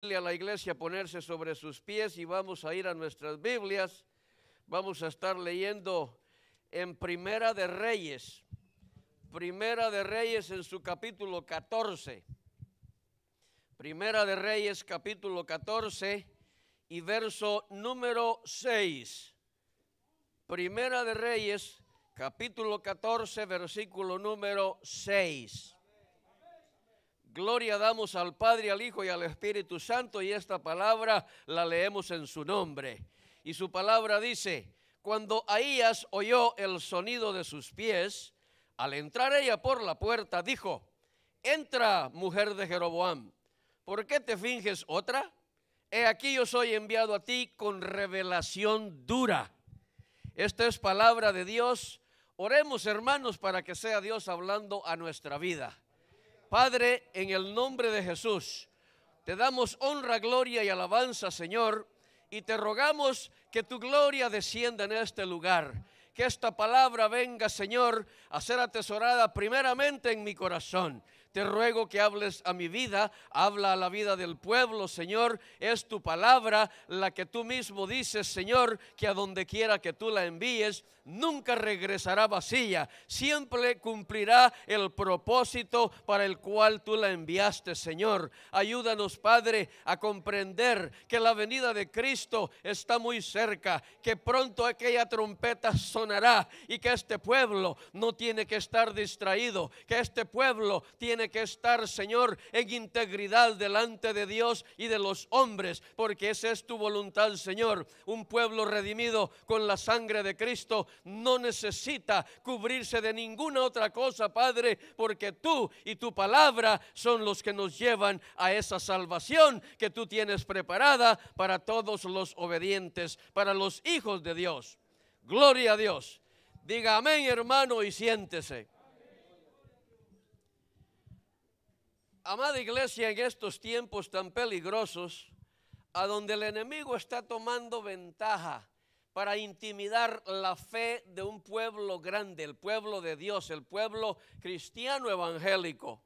a la iglesia ponerse sobre sus pies y vamos a ir a nuestras Biblias. Vamos a estar leyendo en Primera de Reyes, Primera de Reyes en su capítulo 14. Primera de Reyes capítulo 14 y verso número 6. Primera de Reyes capítulo 14 versículo número 6. Gloria damos al Padre, al Hijo y al Espíritu Santo y esta palabra la leemos en su nombre. Y su palabra dice, cuando Aías oyó el sonido de sus pies, al entrar ella por la puerta, dijo, entra, mujer de Jeroboam, ¿por qué te finges otra? He aquí yo soy enviado a ti con revelación dura. Esta es palabra de Dios. Oremos hermanos para que sea Dios hablando a nuestra vida. Padre, en el nombre de Jesús, te damos honra, gloria y alabanza, Señor, y te rogamos que tu gloria descienda en este lugar. Que esta palabra venga, Señor, a ser atesorada primeramente en mi corazón. Te ruego que hables a mi vida, habla a la vida del pueblo, Señor. Es tu palabra la que tú mismo dices, Señor, que a donde quiera que tú la envíes, nunca regresará vacía, siempre cumplirá el propósito para el cual tú la enviaste, Señor. Ayúdanos, Padre, a comprender que la venida de Cristo está muy cerca, que pronto aquella trompeta sonará y que este pueblo no tiene que estar distraído, que este pueblo tiene que estar, Señor, en integridad delante de Dios y de los hombres, porque esa es tu voluntad, Señor. Un pueblo redimido con la sangre de Cristo no necesita cubrirse de ninguna otra cosa, Padre, porque tú y tu palabra son los que nos llevan a esa salvación que tú tienes preparada para todos los obedientes, para los hijos de Dios. Gloria a Dios. Diga amén, hermano, y siéntese. Amada iglesia, en estos tiempos tan peligrosos, a donde el enemigo está tomando ventaja para intimidar la fe de un pueblo grande, el pueblo de Dios, el pueblo cristiano evangélico.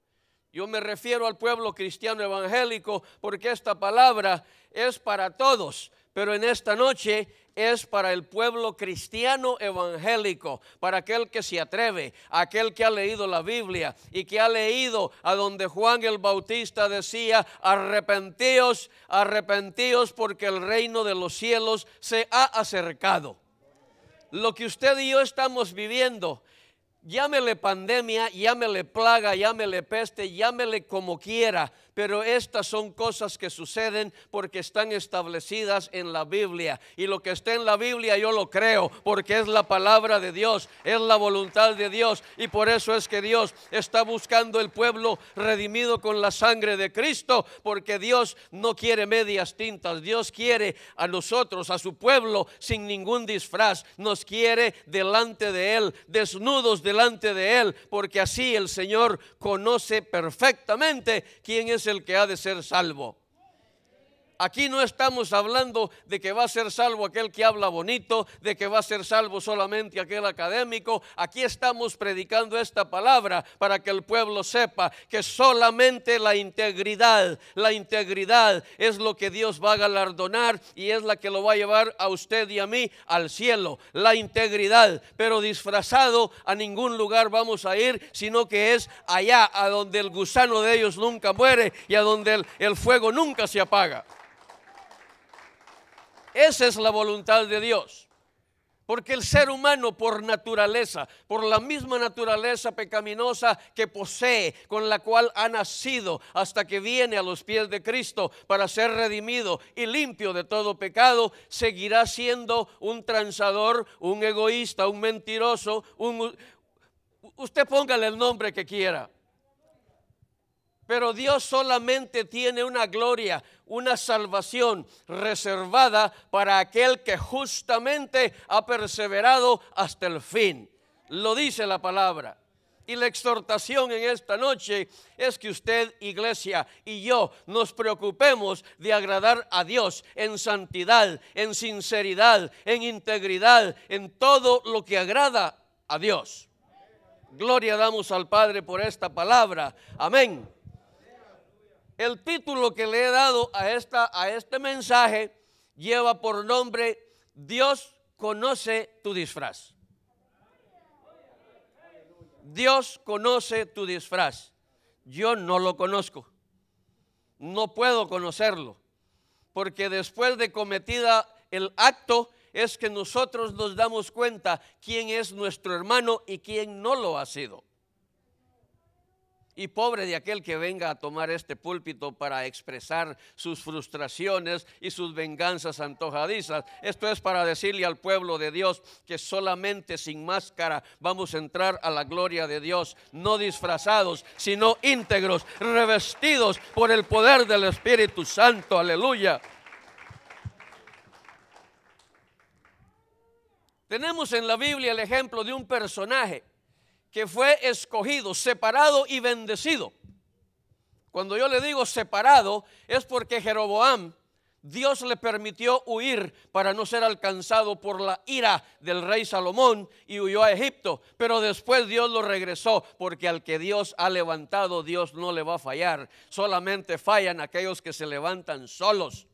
Yo me refiero al pueblo cristiano evangélico porque esta palabra es para todos, pero en esta noche es para el pueblo cristiano evangélico, para aquel que se atreve, aquel que ha leído la Biblia y que ha leído a donde Juan el Bautista decía, arrepentíos, arrepentíos porque el reino de los cielos se ha acercado. Lo que usted y yo estamos viviendo llámele pandemia, llámele plaga, llámele peste, llámele como quiera pero estas son cosas que suceden porque están establecidas en la Biblia. Y lo que está en la Biblia yo lo creo porque es la palabra de Dios, es la voluntad de Dios. Y por eso es que Dios está buscando el pueblo redimido con la sangre de Cristo, porque Dios no quiere medias tintas, Dios quiere a nosotros, a su pueblo, sin ningún disfraz, nos quiere delante de Él, desnudos delante de Él, porque así el Señor conoce perfectamente quién es el que ha de ser salvo. Aquí no estamos hablando de que va a ser salvo aquel que habla bonito, de que va a ser salvo solamente aquel académico. Aquí estamos predicando esta palabra para que el pueblo sepa que solamente la integridad, la integridad es lo que Dios va a galardonar y es la que lo va a llevar a usted y a mí al cielo. La integridad, pero disfrazado a ningún lugar vamos a ir, sino que es allá a donde el gusano de ellos nunca muere y a donde el, fuego nunca se apaga. Esa es la voluntad de Dios. Porque el ser humano por naturaleza, por la misma naturaleza pecaminosa que posee, con la cual ha nacido hasta que viene a los pies de Cristo para ser redimido y limpio de todo pecado, seguirá siendo un transador, un egoísta, un mentiroso, un... Usted póngale el nombre que quiera. Pero Dios solamente tiene una gloria, una salvación reservada para aquel que justamente ha perseverado hasta el fin. Lo dice la palabra. Y la exhortación en esta noche es que usted, iglesia, y yo nos preocupemos de agradar a Dios en santidad, en sinceridad, en integridad, en todo lo que agrada a Dios. Gloria damos al Padre por esta palabra. Amén. El título que le he dado a, esta, a este mensaje lleva por nombre Dios conoce tu disfraz. Dios conoce tu disfraz. Yo no lo conozco. No puedo conocerlo. Porque después de cometida el acto es que nosotros nos damos cuenta quién es nuestro hermano y quién no lo ha sido. Y pobre de aquel que venga a tomar este púlpito para expresar sus frustraciones y sus venganzas antojadizas. Esto es para decirle al pueblo de Dios que solamente sin máscara vamos a entrar a la gloria de Dios, no disfrazados, sino íntegros, revestidos por el poder del Espíritu Santo. Aleluya. Tenemos en la Biblia el ejemplo de un personaje que fue escogido, separado y bendecido. Cuando yo le digo separado, es porque Jeroboam, Dios le permitió huir para no ser alcanzado por la ira del rey Salomón y huyó a Egipto. Pero después Dios lo regresó porque al que Dios ha levantado, Dios no le va a fallar. Solamente fallan aquellos que se levantan solos.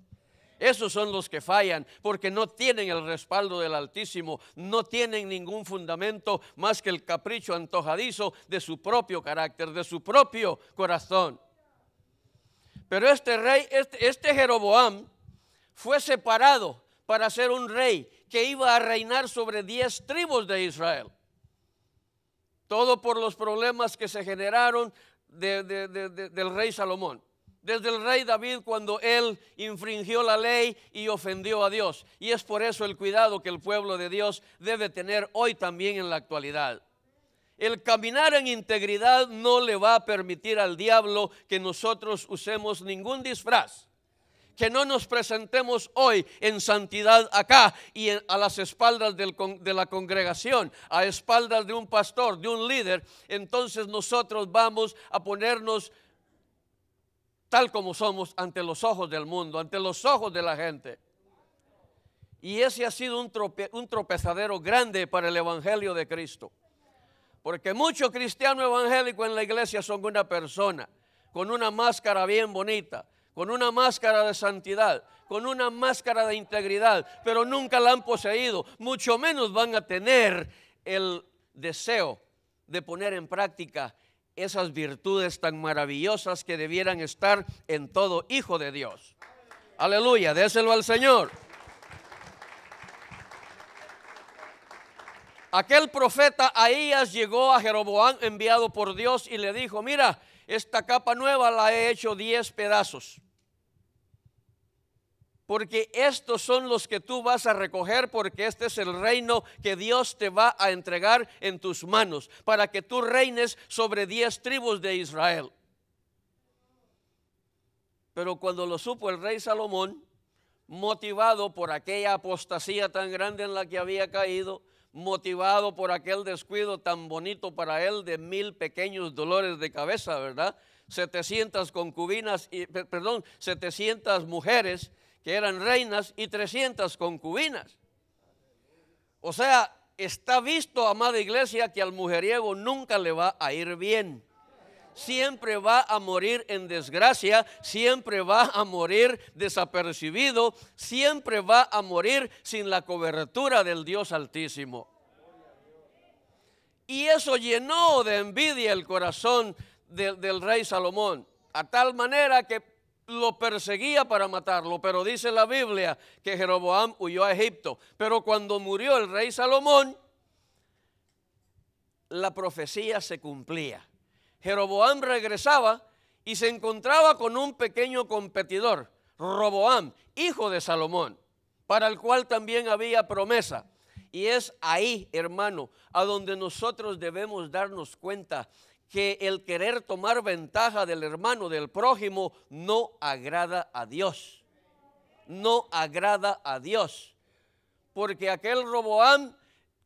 Esos son los que fallan porque no tienen el respaldo del Altísimo, no tienen ningún fundamento más que el capricho antojadizo de su propio carácter, de su propio corazón. Pero este rey, este, este Jeroboam, fue separado para ser un rey que iba a reinar sobre diez tribus de Israel. Todo por los problemas que se generaron del rey Salomón desde el rey David cuando él infringió la ley y ofendió a Dios. Y es por eso el cuidado que el pueblo de Dios debe tener hoy también en la actualidad. El caminar en integridad no le va a permitir al diablo que nosotros usemos ningún disfraz. Que no nos presentemos hoy en santidad acá y a las espaldas de la congregación, a espaldas de un pastor, de un líder. Entonces nosotros vamos a ponernos tal como somos ante los ojos del mundo, ante los ojos de la gente. Y ese ha sido un, tropezadero grande para el Evangelio de Cristo. Porque muchos cristianos evangélicos en la iglesia son una persona, con una máscara bien bonita, con una máscara de santidad, con una máscara de integridad, pero nunca la han poseído, mucho menos van a tener el deseo de poner en práctica esas virtudes tan maravillosas que debieran estar en todo hijo de Dios. Aleluya, déselo al Señor. Aquel profeta Ahías llegó a Jeroboam enviado por Dios y le dijo, mira, esta capa nueva la he hecho diez pedazos porque estos son los que tú vas a recoger, porque este es el reino que Dios te va a entregar en tus manos, para que tú reines sobre diez tribus de Israel. Pero cuando lo supo el rey Salomón, motivado por aquella apostasía tan grande en la que había caído, motivado por aquel descuido tan bonito para él de mil pequeños dolores de cabeza, ¿verdad? 700 concubinas, y, perdón, setecientas mujeres que eran reinas y 300 concubinas. O sea, está visto, amada iglesia, que al mujeriego nunca le va a ir bien. Siempre va a morir en desgracia, siempre va a morir desapercibido, siempre va a morir sin la cobertura del Dios Altísimo. Y eso llenó de envidia el corazón del, rey Salomón, a tal manera que lo perseguía para matarlo, pero dice la Biblia que Jeroboam huyó a Egipto. Pero cuando murió el rey Salomón, la profecía se cumplía. Jeroboam regresaba y se encontraba con un pequeño competidor, Roboam, hijo de Salomón, para el cual también había promesa. Y es ahí, hermano, a donde nosotros debemos darnos cuenta que el querer tomar ventaja del hermano, del prójimo, no agrada a Dios. No agrada a Dios. Porque aquel Roboán,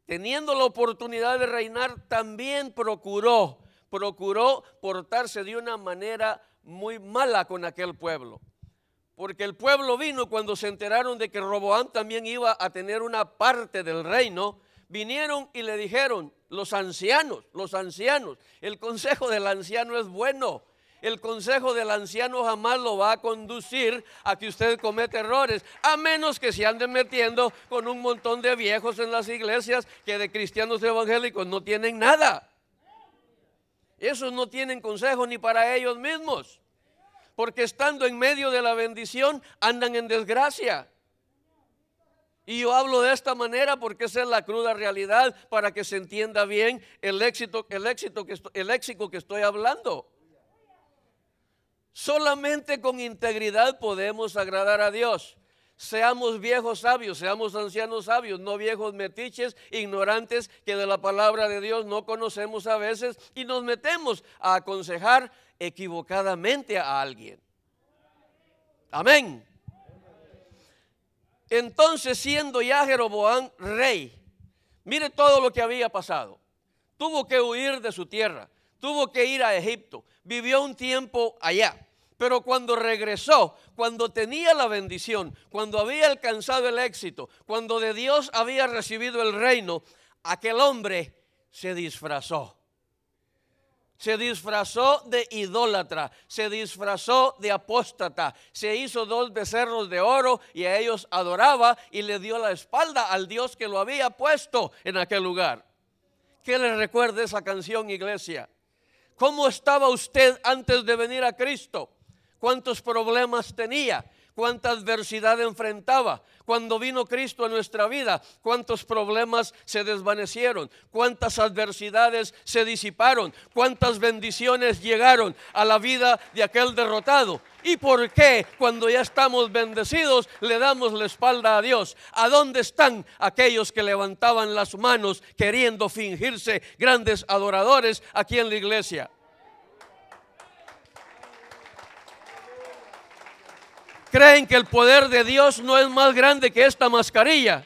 teniendo la oportunidad de reinar, también procuró, procuró portarse de una manera muy mala con aquel pueblo. Porque el pueblo vino cuando se enteraron de que Roboam también iba a tener una parte del reino, vinieron y le dijeron, los ancianos, los ancianos, el consejo del anciano es bueno. El consejo del anciano jamás lo va a conducir a que usted cometa errores, a menos que se anden metiendo con un montón de viejos en las iglesias que de cristianos evangélicos no tienen nada. Esos no tienen consejo ni para ellos mismos, porque estando en medio de la bendición andan en desgracia. Y yo hablo de esta manera porque esa es la cruda realidad para que se entienda bien el éxito, el éxito que el éxito que estoy hablando. Solamente con integridad podemos agradar a Dios. Seamos viejos sabios, seamos ancianos sabios, no viejos metiches, ignorantes que de la palabra de Dios no conocemos a veces y nos metemos a aconsejar equivocadamente a alguien. Amén. Entonces, siendo ya Jeroboam rey, mire todo lo que había pasado. Tuvo que huir de su tierra, tuvo que ir a Egipto, vivió un tiempo allá. Pero cuando regresó, cuando tenía la bendición, cuando había alcanzado el éxito, cuando de Dios había recibido el reino, aquel hombre se disfrazó se disfrazó de idólatra, se disfrazó de apóstata, se hizo dos becerros de oro y a ellos adoraba y le dio la espalda al Dios que lo había puesto en aquel lugar. ¿Qué les recuerda esa canción, iglesia? ¿Cómo estaba usted antes de venir a Cristo? ¿Cuántos problemas tenía? cuánta adversidad enfrentaba. Cuando vino Cristo a nuestra vida, cuántos problemas se desvanecieron, cuántas adversidades se disiparon, cuántas bendiciones llegaron a la vida de aquel derrotado. ¿Y por qué cuando ya estamos bendecidos le damos la espalda a Dios? ¿A dónde están aquellos que levantaban las manos queriendo fingirse grandes adoradores aquí en la iglesia? creen que el poder de Dios no es más grande que esta mascarilla.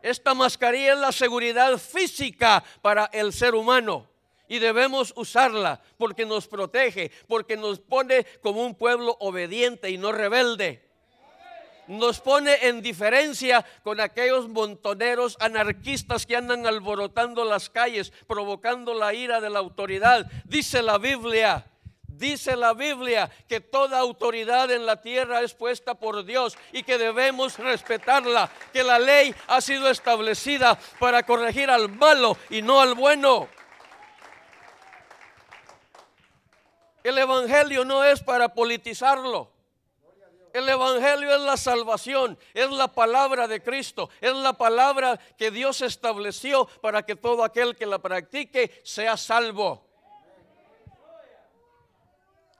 Esta mascarilla es la seguridad física para el ser humano y debemos usarla porque nos protege, porque nos pone como un pueblo obediente y no rebelde. Nos pone en diferencia con aquellos montoneros anarquistas que andan alborotando las calles, provocando la ira de la autoridad. Dice la Biblia Dice la Biblia que toda autoridad en la tierra es puesta por Dios y que debemos respetarla, que la ley ha sido establecida para corregir al malo y no al bueno. El Evangelio no es para politizarlo. El Evangelio es la salvación, es la palabra de Cristo, es la palabra que Dios estableció para que todo aquel que la practique sea salvo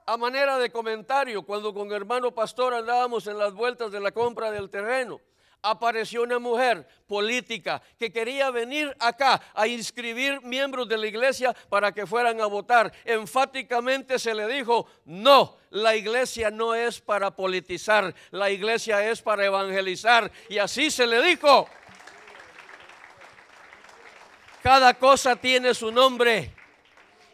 a manera de comentario, cuando con hermano pastor andábamos en las vueltas de la compra del terreno, apareció una mujer política que quería venir acá a inscribir miembros de la iglesia para que fueran a votar. Enfáticamente se le dijo, no, la iglesia no es para politizar, la iglesia es para evangelizar. Y así se le dijo. Cada cosa tiene su nombre.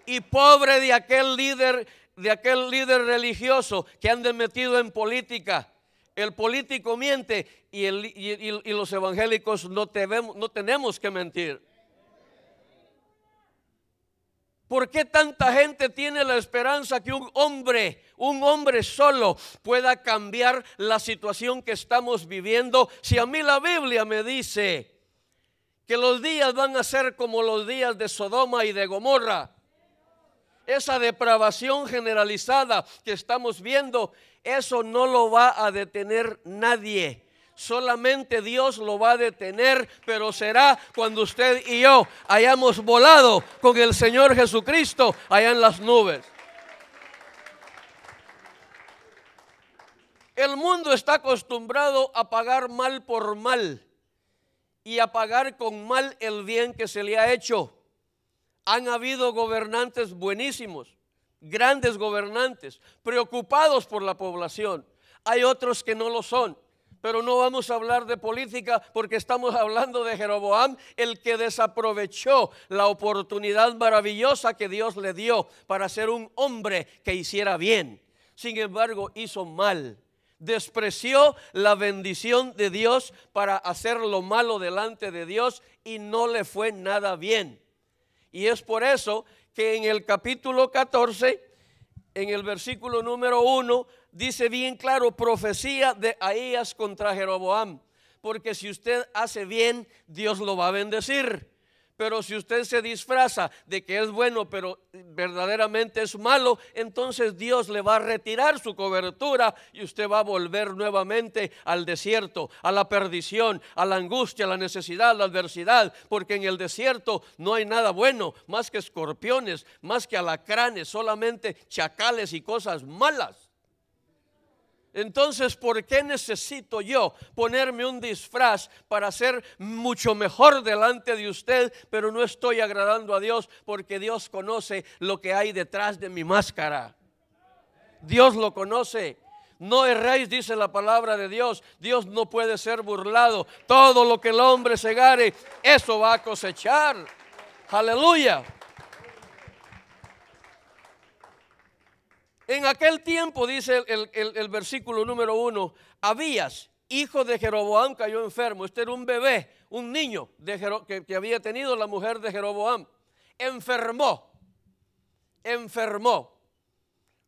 Y pobre de aquel líder de aquel líder religioso que han metido en política. El político miente y, los evangélicos no, no tenemos que mentir. ¿Por qué tanta gente tiene la esperanza que un hombre, un hombre solo, pueda cambiar la situación que estamos viviendo? Si a mí la Biblia me dice que los días van a ser como los días de Sodoma y de Gomorra esa depravación generalizada que estamos viendo, eso no lo va a detener nadie. Solamente Dios lo va a detener, pero será cuando usted y yo hayamos volado con el Señor Jesucristo allá en las nubes. El mundo está acostumbrado a pagar mal por mal y a pagar con mal el bien que se le ha hecho. Han habido gobernantes buenísimos, grandes gobernantes, preocupados por la población. Hay otros que no lo son. Pero no vamos a hablar de política porque estamos hablando de Jeroboam, el que desaprovechó la oportunidad maravillosa que Dios le dio para ser un hombre que hiciera bien. Sin embargo, hizo mal. Despreció la bendición de Dios para hacer lo malo delante de Dios y no le fue nada bien. Y es por eso que en el capítulo 14, en el versículo número 1, dice bien claro profecía de Ahías contra Jeroboam. Porque si usted hace bien, Dios lo va a bendecir. Pero si usted se disfraza de que es bueno, pero verdaderamente es malo, entonces Dios le va a retirar su cobertura y usted va a volver nuevamente al desierto, a la perdición, a la angustia, a la necesidad, a la adversidad, porque en el desierto no hay nada bueno, más que escorpiones, más que alacranes, solamente chacales y cosas malas. Entonces, ¿por qué necesito yo ponerme un disfraz para ser mucho mejor delante de usted, pero no estoy agradando a Dios porque Dios conoce lo que hay detrás de mi máscara? Dios lo conoce. No erréis, dice la palabra de Dios. Dios no puede ser burlado. Todo lo que el hombre se gare, eso va a cosechar. Aleluya. En aquel tiempo, dice el, versículo número uno, Abías, hijo de Jeroboam, cayó enfermo. Este era un bebé, un niño de que, que había tenido la mujer de Jeroboam. Enfermó, enfermó.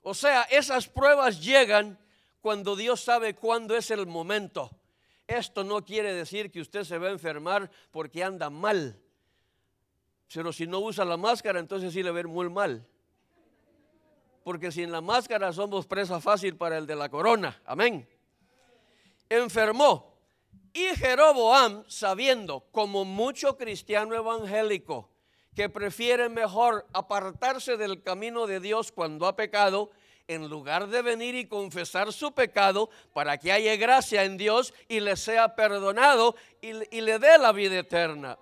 O sea, esas pruebas llegan cuando Dios sabe cuándo es el momento. Esto no quiere decir que usted se va a enfermar porque anda mal. Pero si no usa la máscara, entonces sí le va a ver muy mal porque sin la máscara somos presa fácil para el de la corona. Amén. Enfermó. Y Jeroboam, sabiendo, como mucho cristiano evangélico, que prefiere mejor apartarse del camino de Dios cuando ha pecado, en lugar de venir y confesar su pecado para que haya gracia en Dios y le sea perdonado y, y le dé la vida eterna.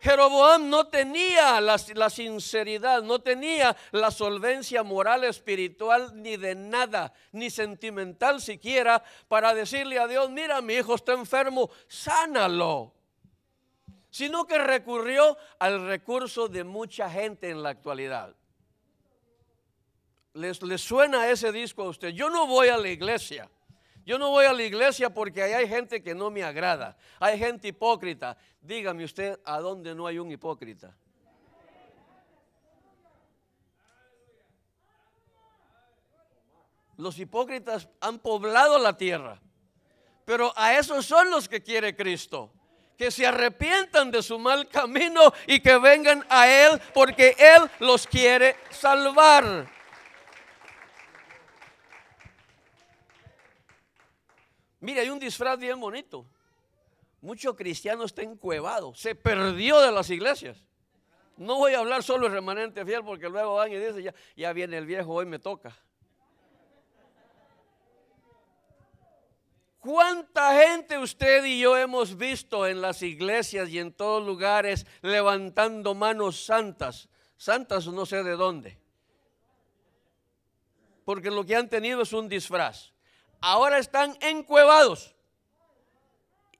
Jeroboam no tenía la, sinceridad, no tenía la solvencia moral, espiritual, ni de nada, ni sentimental siquiera, para decirle a Dios, mira, mi hijo está enfermo, sánalo. Sino que recurrió al recurso de mucha gente en la actualidad. ¿Les, les suena ese disco a usted? Yo no voy a la iglesia. Yo no voy a la iglesia porque ahí hay gente que no me agrada. Hay gente hipócrita. Dígame usted a dónde no hay un hipócrita. Los hipócritas han poblado la tierra. Pero a esos son los que quiere Cristo. Que se arrepientan de su mal camino y que vengan a Él porque Él los quiere salvar. Mire, hay un disfraz bien bonito. Muchos cristianos está cuevados, se perdió de las iglesias. No voy a hablar solo el remanente fiel porque luego van y dicen, ya, ya viene el viejo, hoy me toca. ¿Cuánta gente usted y yo hemos visto en las iglesias y en todos lugares levantando manos santas? Santas no sé de dónde. Porque lo que han tenido es un disfraz ahora están encuevados.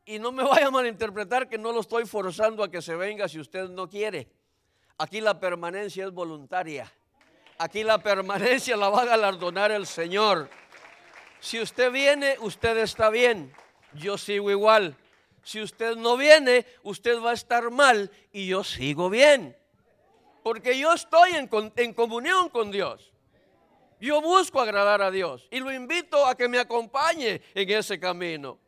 Y no me vaya a malinterpretar que no lo estoy forzando a que se venga si usted no quiere. Aquí la permanencia es voluntaria. Aquí la permanencia la va a galardonar el Señor. Si usted viene, usted está bien. Yo sigo igual. Si usted no viene, usted va a estar mal y yo sigo bien. Porque yo estoy en, en comunión con Dios. Yo busco agradar a Dios y lo invito a que me acompañe en ese camino.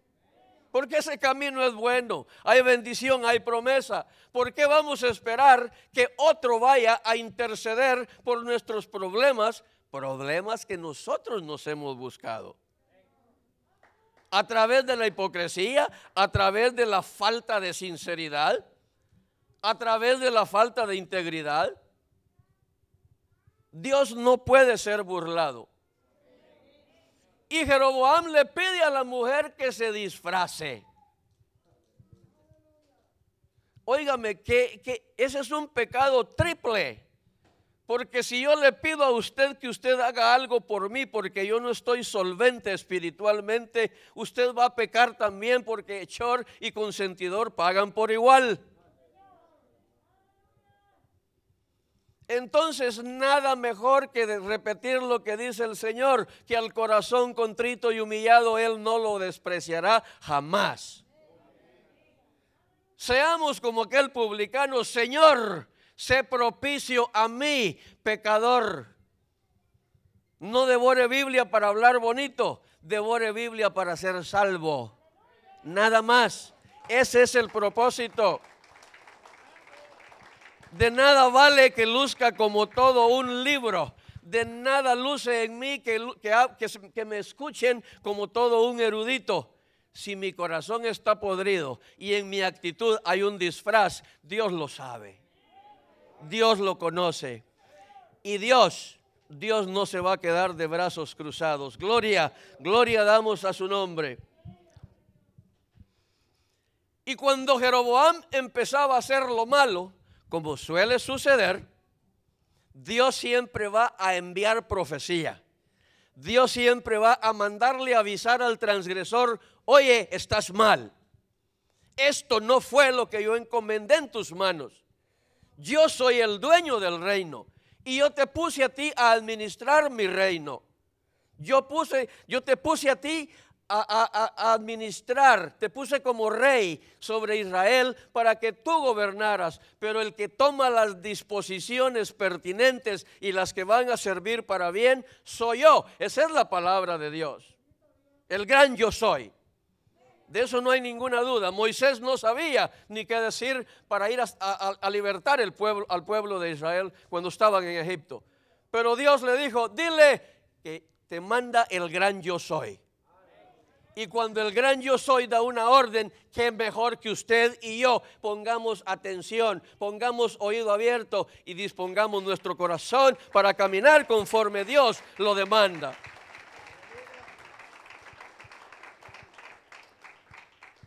Porque ese camino es bueno, hay bendición, hay promesa. ¿Por qué vamos a esperar que otro vaya a interceder por nuestros problemas? Problemas que nosotros nos hemos buscado a través de la hipocresía, a través de la falta de sinceridad, a través de la falta de integridad. Dios no puede ser burlado. Y Jeroboam le pide a la mujer que se disfrace. Óigame, que, que ese es un pecado triple. Porque si yo le pido a usted que usted haga algo por mí, porque yo no estoy solvente espiritualmente, usted va a pecar también porque hechor y consentidor pagan por igual. Entonces nada mejor que repetir lo que dice el Señor, que al corazón contrito y humillado Él no lo despreciará jamás. Seamos como aquel publicano, Señor, sé propicio a mí, pecador. No devore Biblia para hablar bonito, devore Biblia para ser salvo. Nada más. Ese es el propósito. De nada vale que luzca como todo un libro. De nada luce en mí que, que, me escuchen como todo un erudito. Si mi corazón está podrido y en mi actitud hay un disfraz, Dios lo sabe. Dios lo conoce. Y Dios, Dios no se va a quedar de brazos cruzados. Gloria, gloria damos a su nombre. Y cuando Jeroboam empezaba a hacer lo malo, como suele suceder, Dios siempre va a enviar profecía. Dios siempre va a mandarle avisar al transgresor, oye, estás mal. Esto no fue lo que yo encomendé en tus manos. Yo soy el dueño del reino y yo te puse a ti a administrar mi reino. Yo puse, yo te puse a ti a, administrar, te puse como rey sobre Israel para que tú gobernaras, pero el que toma las disposiciones pertinentes y las que van a servir para bien, soy yo. Esa es la palabra de Dios. El gran yo soy. De eso no hay ninguna duda. Moisés no sabía ni qué decir para ir a, libertar al pueblo de Israel cuando estaban en Egipto. Pero Dios le dijo, dile que te manda el gran yo soy. Y cuando el gran yo soy da una orden, quien mejor que usted y yo? Pongamos atención, pongamos oído abierto y dispongamos nuestro corazón para caminar conforme Dios lo demanda.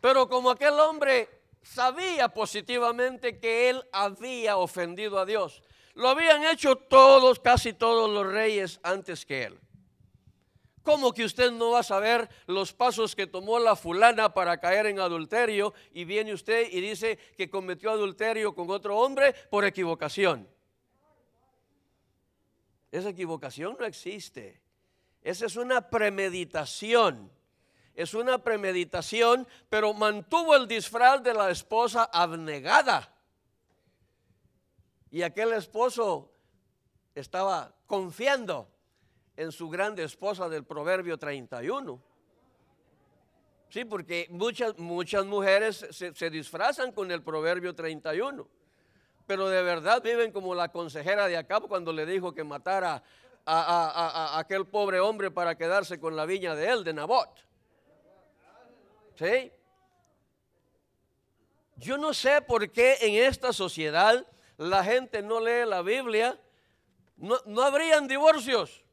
Pero como aquel hombre sabía positivamente que él había ofendido a Dios, lo habían hecho todos, casi todos los reyes antes que él. ¿Cómo que usted no va a saber los pasos que tomó la fulana para caer en adulterio y viene usted y dice que cometió adulterio con otro hombre por equivocación? Esa equivocación no existe. Esa es una premeditación. Es una premeditación, pero mantuvo el disfraz de la esposa abnegada. Y aquel esposo estaba confiando en su grande esposa del Proverbio 31. Sí, porque muchas, muchas mujeres se, disfrazan con el Proverbio 31, pero de verdad viven como la consejera de acabo cuando le dijo que matara a, aquel pobre hombre para quedarse con la viña de él, de Nabot. ¿Sí? Yo no sé por qué en esta sociedad la gente no lee la Biblia. no habrían divorcios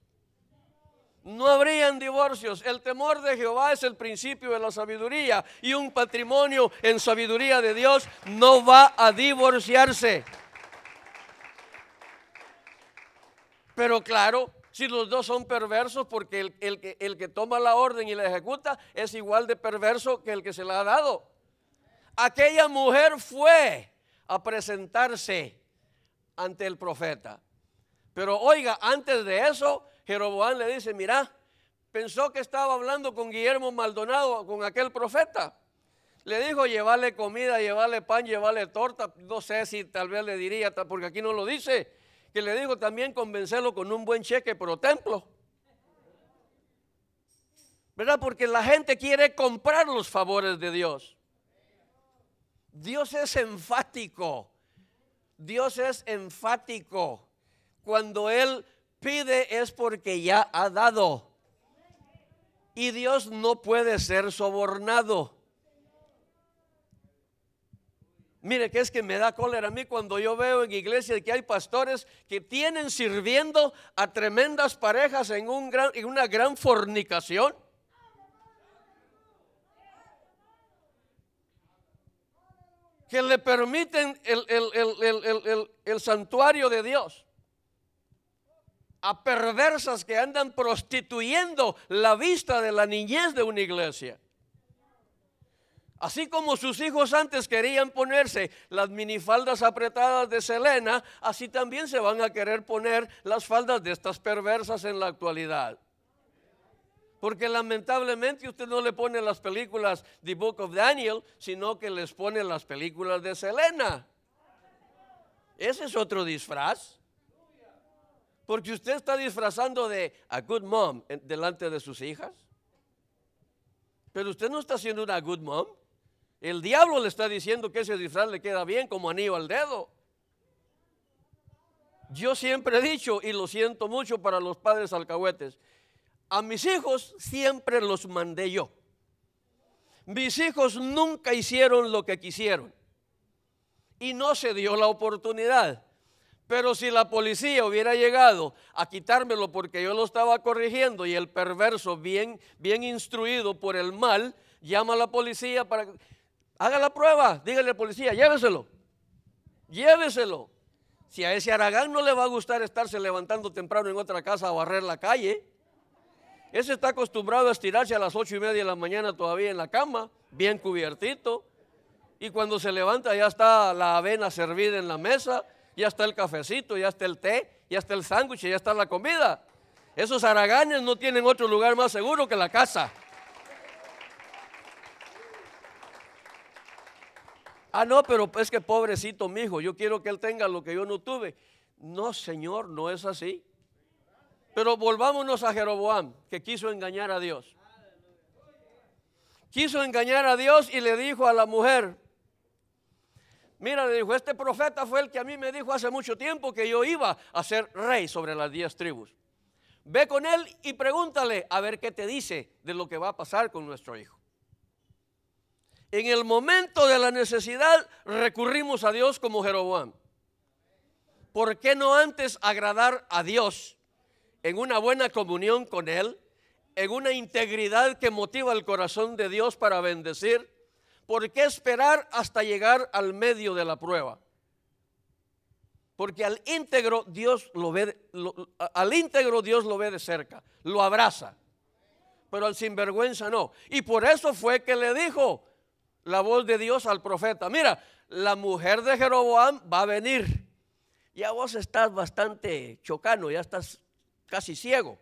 no habrían divorcios. El temor de Jehová es el principio de la sabiduría y un patrimonio en sabiduría de Dios no va a divorciarse. Pero claro, si los dos son perversos, porque el, que toma la orden y la ejecuta es igual de perverso que el que se la ha dado. Aquella mujer fue a presentarse ante el profeta. Pero oiga, antes de eso, Jeroboán le dice, mira, pensó que estaba hablando con Guillermo Maldonado, con aquel profeta. Le dijo, llevarle comida, llevarle pan, llevarle torta. No sé si tal vez le diría, porque aquí no lo dice, que le dijo también convencerlo con un buen cheque pro templo. ¿Verdad? Porque la gente quiere comprar los favores de Dios. Dios es enfático. Dios es enfático. Cuando Él pide es porque ya ha dado. Y Dios no puede ser sobornado. Mire, que es que me da cólera a mí cuando yo veo en iglesia que hay pastores que tienen sirviendo a tremendas parejas en, un gran, una gran fornicación. Que le permiten el santuario de Dios a perversas que andan prostituyendo la vista de la niñez de una iglesia. Así como sus hijos antes querían ponerse las minifaldas apretadas de Selena, así también se van a querer poner las faldas de estas perversas en la actualidad. Porque lamentablemente usted no le pone las películas The Book of Daniel, sino que les pone las películas de Selena. Ese es otro disfraz. Porque usted está disfrazando de a good mom delante de sus hijas. Pero usted no está siendo una good mom. El diablo le está diciendo que ese disfraz le queda bien como anillo al dedo. Yo siempre he dicho, y lo siento mucho para los padres alcahuetes, a mis hijos siempre los mandé yo. Mis hijos nunca hicieron lo que quisieron. Y no se dio la oportunidad. Pero si la policía hubiera llegado a quitármelo porque yo lo estaba corrigiendo y el perverso, bien, bien instruido por el mal, llama a la policía para que haga la prueba, dígale la policía, lléveselo, lléveselo. Si a ese Aragán no le va a gustar estarse levantando temprano en otra casa a barrer la calle, ese está acostumbrado a estirarse a las ocho y media de la mañana todavía en la cama, bien cubiertito, y cuando se levanta ya está la avena servida en la mesa ya está el cafecito, ya está el té, ya está el sándwich, ya está la comida. Esos haraganes no tienen otro lugar más seguro que la casa. Ah, no, pero es que pobrecito mi hijo, yo quiero que él tenga lo que yo no tuve. No, Señor, no es así. Pero volvámonos a Jeroboam, que quiso engañar a Dios. Quiso engañar a Dios y le dijo a la mujer, Mira, le dijo, este profeta fue el que a mí me dijo hace mucho tiempo que yo iba a ser rey sobre las diez tribus. Ve con él y pregúntale a ver qué te dice de lo que va a pasar con nuestro hijo. En el momento de la necesidad recurrimos a Dios como Jeroboam. ¿Por qué no antes agradar a Dios en una buena comunión con Él, en una integridad que motiva el corazón de Dios para bendecir? ¿Por qué esperar hasta llegar al medio de la prueba? Porque al íntegro Dios lo ve, al íntegro Dios lo ve de cerca, lo abraza. Pero al sinvergüenza no. Y por eso fue que le dijo la voz de Dios al profeta: Mira, la mujer de Jeroboam va a venir. Ya vos estás bastante chocano, ya estás casi ciego.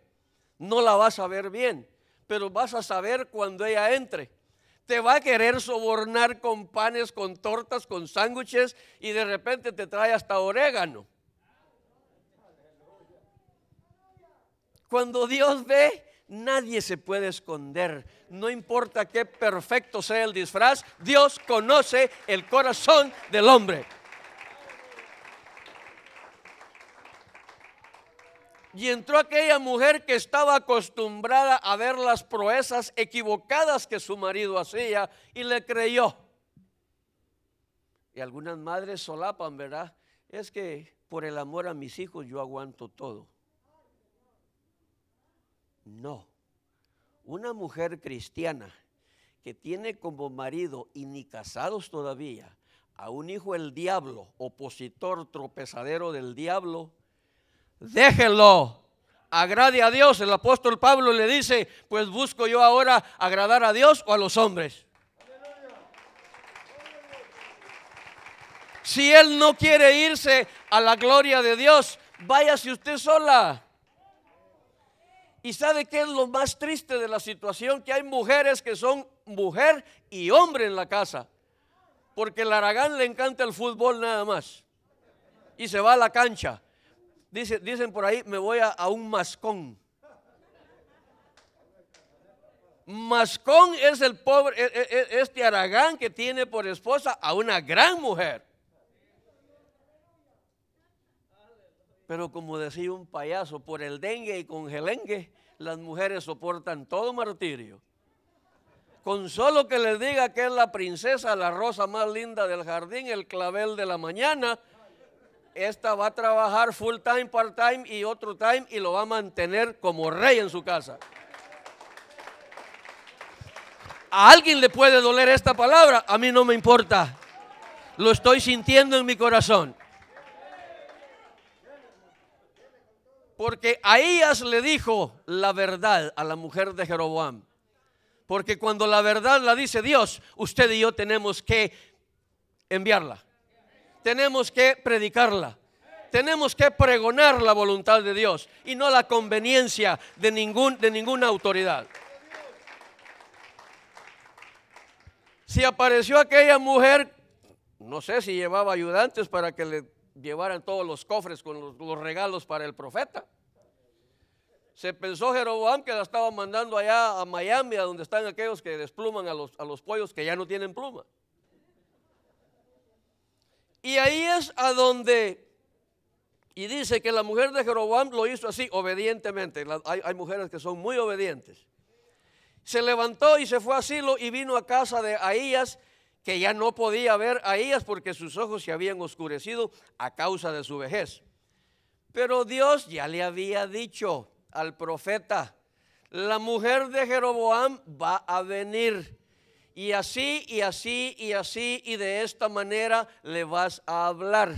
No la vas a ver bien, pero vas a saber cuando ella entre te va a querer sobornar con panes, con tortas, con sándwiches y de repente te trae hasta orégano. Cuando Dios ve, nadie se puede esconder. No importa qué perfecto sea el disfraz, Dios conoce el corazón del hombre. Y entró aquella mujer que estaba acostumbrada a ver las proezas equivocadas que su marido hacía y le creyó. Y algunas madres solapan, ¿verdad? Es que por el amor a mis hijos yo aguanto todo. No. Una mujer cristiana que tiene como marido y ni casados todavía a un hijo el diablo, opositor, tropezadero del diablo, déjenlo. Agrade a Dios. El apóstol Pablo le dice, pues busco yo ahora agradar a Dios o a los hombres. Si él no quiere irse a la gloria de Dios, váyase usted sola. ¿Y sabe que es lo más triste de la situación? Que hay mujeres que son mujer y hombre en la casa. Porque el Aragán le encanta el fútbol nada más. Y se va a la cancha dicen por ahí, me voy a, un mascón. Mascón es el pobre, e, e, e, este Aragán que tiene por esposa a una gran mujer. Pero como decía un payaso, por el dengue y con gelengue, las mujeres soportan todo martirio. Con solo que les diga que es la princesa, la rosa más linda del jardín, el clavel de la mañana, esta va a trabajar full time, part time y otro time y lo va a mantener como rey en su casa. A alguien le puede doler esta palabra, a mí no me importa. Lo estoy sintiendo en mi corazón. Porque a ellas le dijo la verdad a la mujer de Jeroboam. Porque cuando la verdad la dice Dios, usted y yo tenemos que enviarla tenemos que predicarla. Tenemos que pregonar la voluntad de Dios y no la conveniencia de, ningún, de ninguna autoridad. Si apareció aquella mujer, no sé si llevaba ayudantes para que le llevaran todos los cofres con los, regalos para el profeta. Se pensó Jeroboam que la estaba mandando allá a Miami, a donde están aquellos que despluman a los, a los pollos que ya no tienen pluma. Y ahí es a donde, y dice que la mujer de Jeroboam lo hizo así, obedientemente. Hay, mujeres que son muy obedientes. Se levantó y se fue a Silo y vino a casa de Ahías, que ya no podía ver a Ahías porque sus ojos se habían oscurecido a causa de su vejez. Pero Dios ya le había dicho al profeta, la mujer de Jeroboam va a venir y así, y así, y así, y de esta manera le vas a hablar.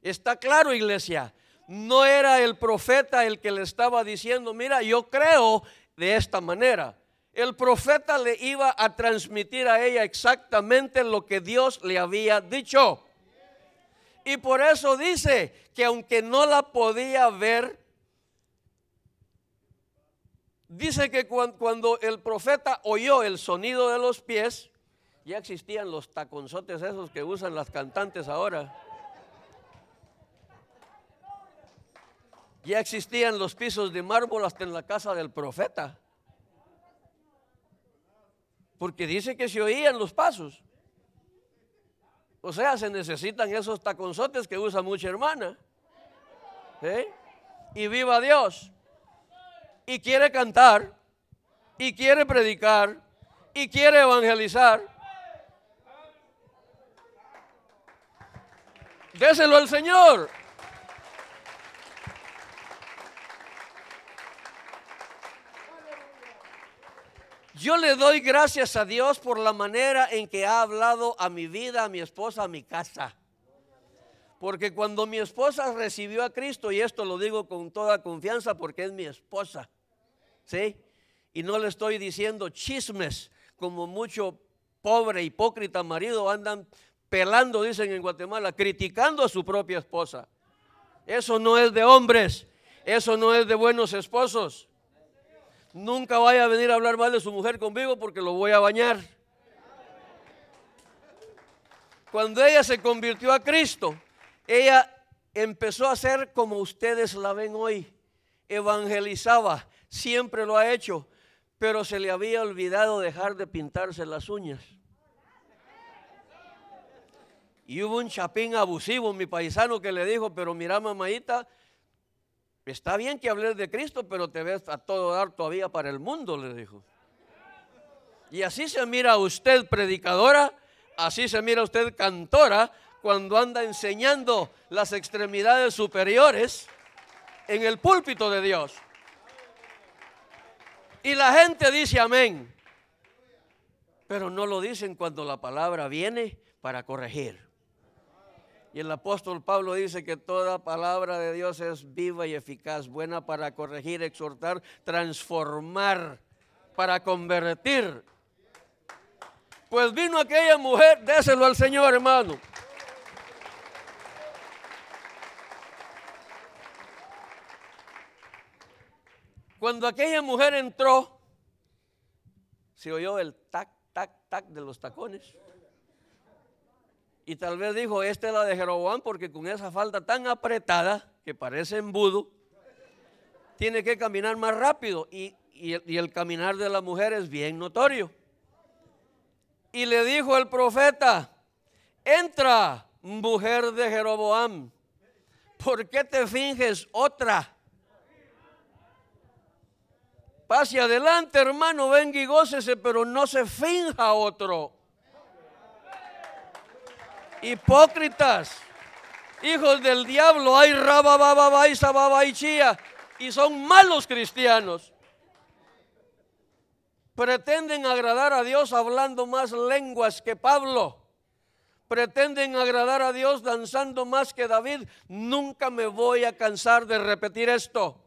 ¿Está claro, iglesia? No era el profeta el que le estaba diciendo, mira, yo creo de esta manera. El profeta le iba a transmitir a ella exactamente lo que Dios le había dicho. Y por eso dice que aunque no la podía ver, dice que cuando el profeta oyó el sonido de los pies, ya existían los taconzotes esos que usan las cantantes ahora. Ya existían los pisos de mármol hasta en la casa del profeta. Porque dice que se oían los pasos. O sea, se necesitan esos taconzotes que usa mucha hermana. ¿Eh? Y viva Dios y quiere cantar y quiere predicar y quiere evangelizar. Déselo al Señor. Yo le doy gracias a Dios por la manera en que ha hablado a mi vida, a mi esposa, a mi casa. Porque cuando mi esposa recibió a Cristo, y esto lo digo con toda confianza porque es mi esposa, ¿sí? Y no le estoy diciendo chismes como mucho pobre, hipócrita marido andan pelando, dicen en Guatemala, criticando a su propia esposa. Eso no es de hombres, eso no es de buenos esposos. Nunca vaya a venir a hablar mal de su mujer conmigo porque lo voy a bañar. Cuando ella se convirtió a Cristo, ella empezó a ser como ustedes la ven hoy. Evangelizaba, siempre lo ha hecho, pero se le había olvidado dejar de pintarse las uñas. Y hubo un chapín abusivo, mi paisano, que le dijo, pero mira mamáita, está bien que hables de Cristo, pero te ves a todo dar todavía para el mundo, le dijo. Y así se mira usted predicadora, así se mira usted cantora, cuando anda enseñando las extremidades superiores en el púlpito de Dios. Y la gente dice amén, pero no lo dicen cuando la palabra viene para corregir. Y el apóstol Pablo dice que toda palabra de Dios es viva y eficaz, buena para corregir, exhortar, transformar, para convertir. Pues vino aquella mujer, déselo al Señor, hermano. Cuando aquella mujer entró, se oyó el tac, tac, tac de los tacones. Y tal vez dijo, esta es la de Jeroboam porque con esa falda tan apretada que parece embudo, tiene que caminar más rápido y, el caminar de la mujer es bien notorio. Y le dijo el profeta, entra mujer de Jeroboam, ¿por qué te finges otra? hacia adelante, hermano, venga y gócese, pero no se finja otro. Hipócritas, hijos del diablo, hay rabababa y chía, y son malos cristianos. Pretenden agradar a Dios hablando más lenguas que Pablo pretenden agradar a Dios danzando más que David, nunca me voy a cansar de repetir esto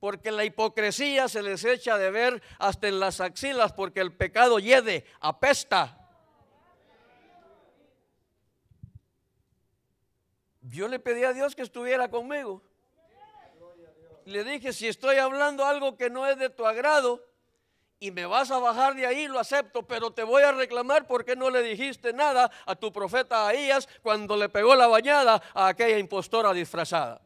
porque la hipocresía se les echa de ver hasta en las axilas, porque el pecado hiede, apesta. Yo le pedí a Dios que estuviera conmigo. Le dije, si estoy hablando algo que no es de tu agrado y me vas a bajar de ahí, lo acepto, pero te voy a reclamar porque no le dijiste nada a tu profeta Aías cuando le pegó la bañada a aquella impostora disfrazada.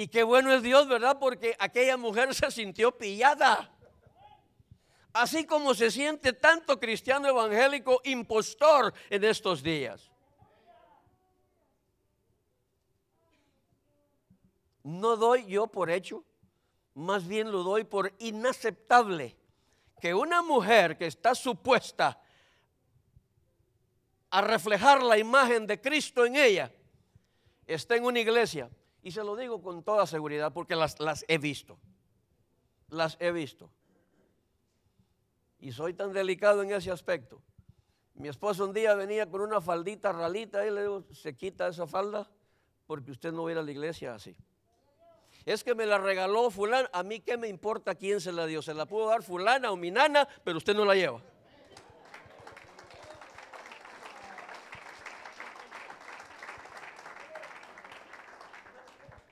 Y qué bueno es Dios, ¿verdad? Porque aquella mujer se sintió pillada. Así como se siente tanto cristiano evangélico impostor en estos días. No doy yo por hecho, más bien lo doy por inaceptable que una mujer que está supuesta a reflejar la imagen de Cristo en ella, esté en una iglesia y se lo digo con toda seguridad porque las, he visto. Las he visto. Y soy tan delicado en ese aspecto. Mi esposo un día venía con una faldita ralita y le digo, se quita esa falda porque usted no va a ir a la iglesia así. Es que me la regaló fulana, a mí qué me importa quién se la dio, se la pudo dar fulana o mi nana, pero usted no la lleva.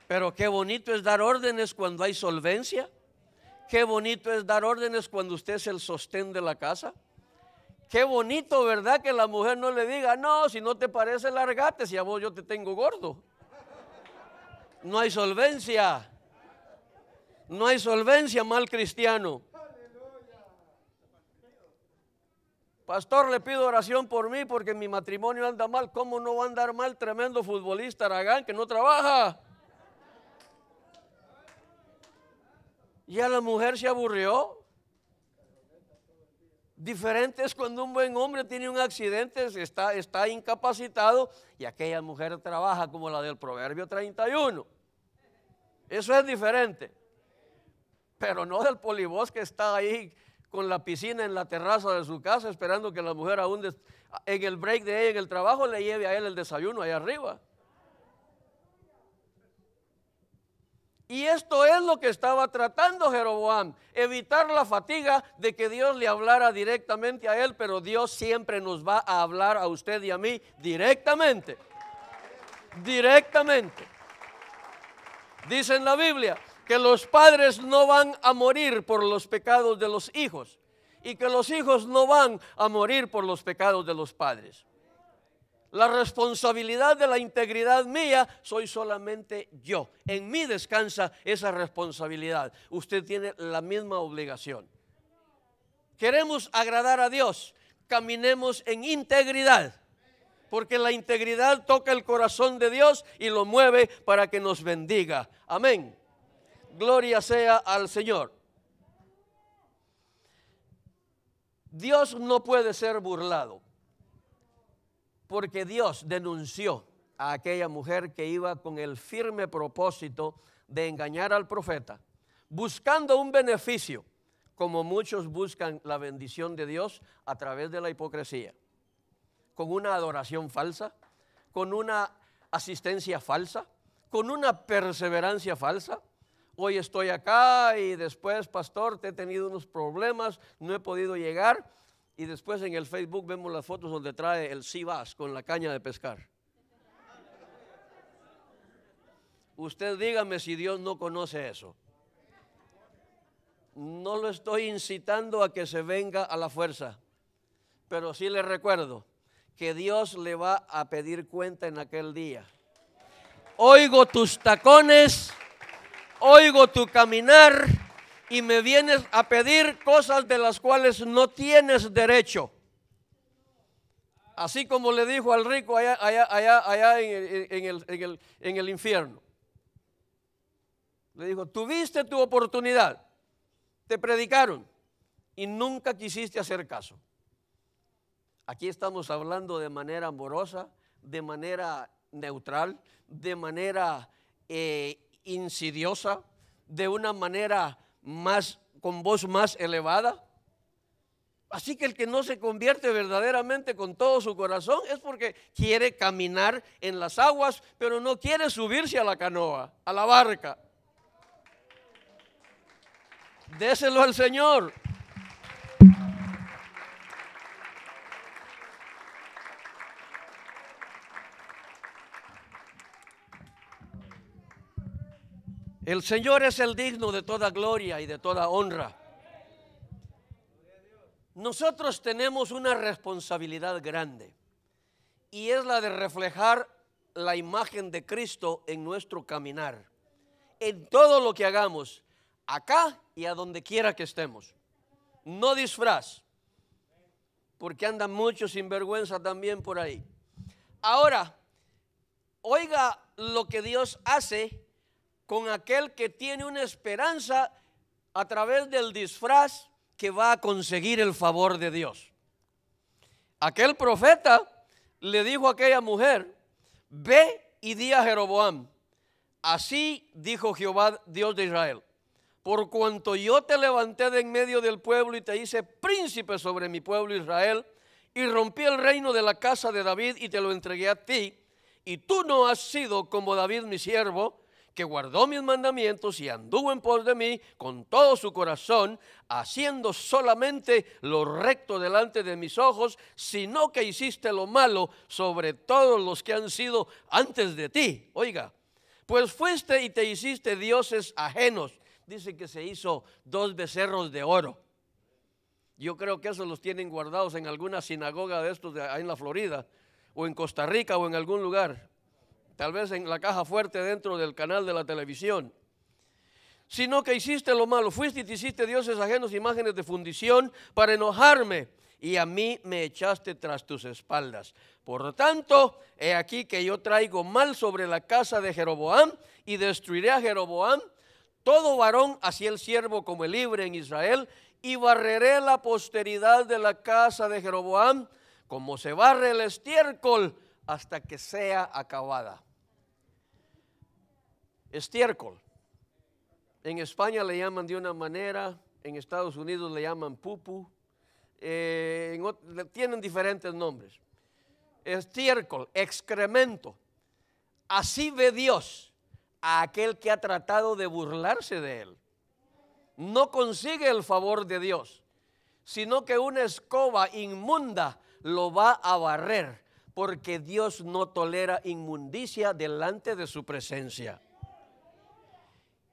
Pero qué bonito es dar órdenes cuando hay solvencia. Qué bonito es dar órdenes cuando usted es el sostén de la casa. Qué bonito, ¿verdad? Que la mujer no le diga, no, si no te parece, largate, si a vos yo te tengo gordo. No hay solvencia. No hay solvencia, mal cristiano. Pastor, le pido oración por mí porque mi matrimonio anda mal. ¿Cómo no va a andar mal tremendo futbolista Aragán que no trabaja? y a la mujer se aburrió. Diferente es cuando un buen hombre tiene un accidente, está, está incapacitado y aquella mujer trabaja como la del Proverbio 31. Eso es diferente. Pero no del polibos que está ahí con la piscina en la terraza de su casa esperando que la mujer aún en el break de ella en el trabajo le lleve a él el desayuno ahí arriba. Y esto es lo que estaba tratando Jeroboam, evitar la fatiga de que Dios le hablara directamente a él, pero Dios siempre nos va a hablar a usted y a mí directamente. Directamente. Dice en la Biblia que los padres no van a morir por los pecados de los hijos y que los hijos no van a morir por los pecados de los padres. La responsabilidad de la integridad mía soy solamente yo. En mí descansa esa responsabilidad. Usted tiene la misma obligación. Queremos agradar a Dios. Caminemos en integridad. Porque la integridad toca el corazón de Dios y lo mueve para que nos bendiga. Amén. Gloria sea al Señor. Dios no puede ser burlado porque Dios denunció a aquella mujer que iba con el firme propósito de engañar al profeta, buscando un beneficio, como muchos buscan la bendición de Dios a través de la hipocresía, con una adoración falsa, con una asistencia falsa, con una perseverancia falsa. Hoy estoy acá y después, pastor, te he tenido unos problemas, no he podido llegar y después en el Facebook vemos las fotos donde trae el Sivas con la caña de pescar. Usted dígame si Dios no conoce eso. No lo estoy incitando a que se venga a la fuerza, pero sí le recuerdo que Dios le va a pedir cuenta en aquel día. Oigo tus tacones, oigo tu caminar y me vienes a pedir cosas de las cuales no tienes derecho. Así como le dijo al rico allá, en, el, en, el, infierno. Le dijo, tuviste tu oportunidad, te predicaron y nunca quisiste hacer caso. Aquí estamos hablando de manera amorosa, de manera neutral, de manera eh, insidiosa, de una manera más, con voz más elevada? Así que el que no se convierte verdaderamente con todo su corazón es porque quiere caminar en las aguas, pero no quiere subirse a la canoa, a la barca. Déselo al Señor. El Señor es el digno de toda gloria y de toda honra. Nosotros tenemos una responsabilidad grande y es la de reflejar la imagen de Cristo en nuestro caminar, en todo lo que hagamos, acá y a donde quiera que estemos. No disfraz, porque andan muchos sinvergüenza también por ahí. Ahora, oiga lo que Dios hace con aquel que tiene una esperanza a través del disfraz que va a conseguir el favor de Dios. Aquel profeta le dijo a aquella mujer, ve y di a Jeroboam, así dijo Jehová Dios de Israel, por cuanto yo te levanté de en medio del pueblo y te hice príncipe sobre mi pueblo Israel, y rompí el reino de la casa de David y te lo entregué a ti, y tú no has sido como David mi siervo, que guardó mis mandamientos y anduvo en pos de mí con todo su corazón, haciendo solamente lo recto delante de mis ojos, sino que hiciste lo malo sobre todos los que han sido antes de ti. Oiga, pues fuiste y te hiciste dioses ajenos. Dice que se hizo dos becerros de oro. Yo creo que esos los tienen guardados en alguna sinagoga de estos de, ahí en la Florida, o en Costa Rica, o en algún lugar tal vez en la caja fuerte dentro del canal de la televisión, sino que hiciste lo malo, fuiste y hiciste dioses ajenos, imágenes de fundición, para enojarme, y a mí me echaste tras tus espaldas. Por lo tanto, he aquí que yo traigo mal sobre la casa de Jeroboam, y destruiré a Jeroboam, todo varón, así el siervo como el libre en Israel, y barreré la posteridad de la casa de Jeroboam, como se barre el estiércol, hasta que sea acabada estiércol. En España le llaman de una manera, en Estados Unidos le llaman pupu, eh, tienen diferentes nombres. Estiércol, excremento. Así ve Dios a aquel que ha tratado de burlarse de él. No consigue el favor de Dios, sino que una escoba inmunda lo va a barrer, porque Dios no tolera inmundicia delante de su presencia.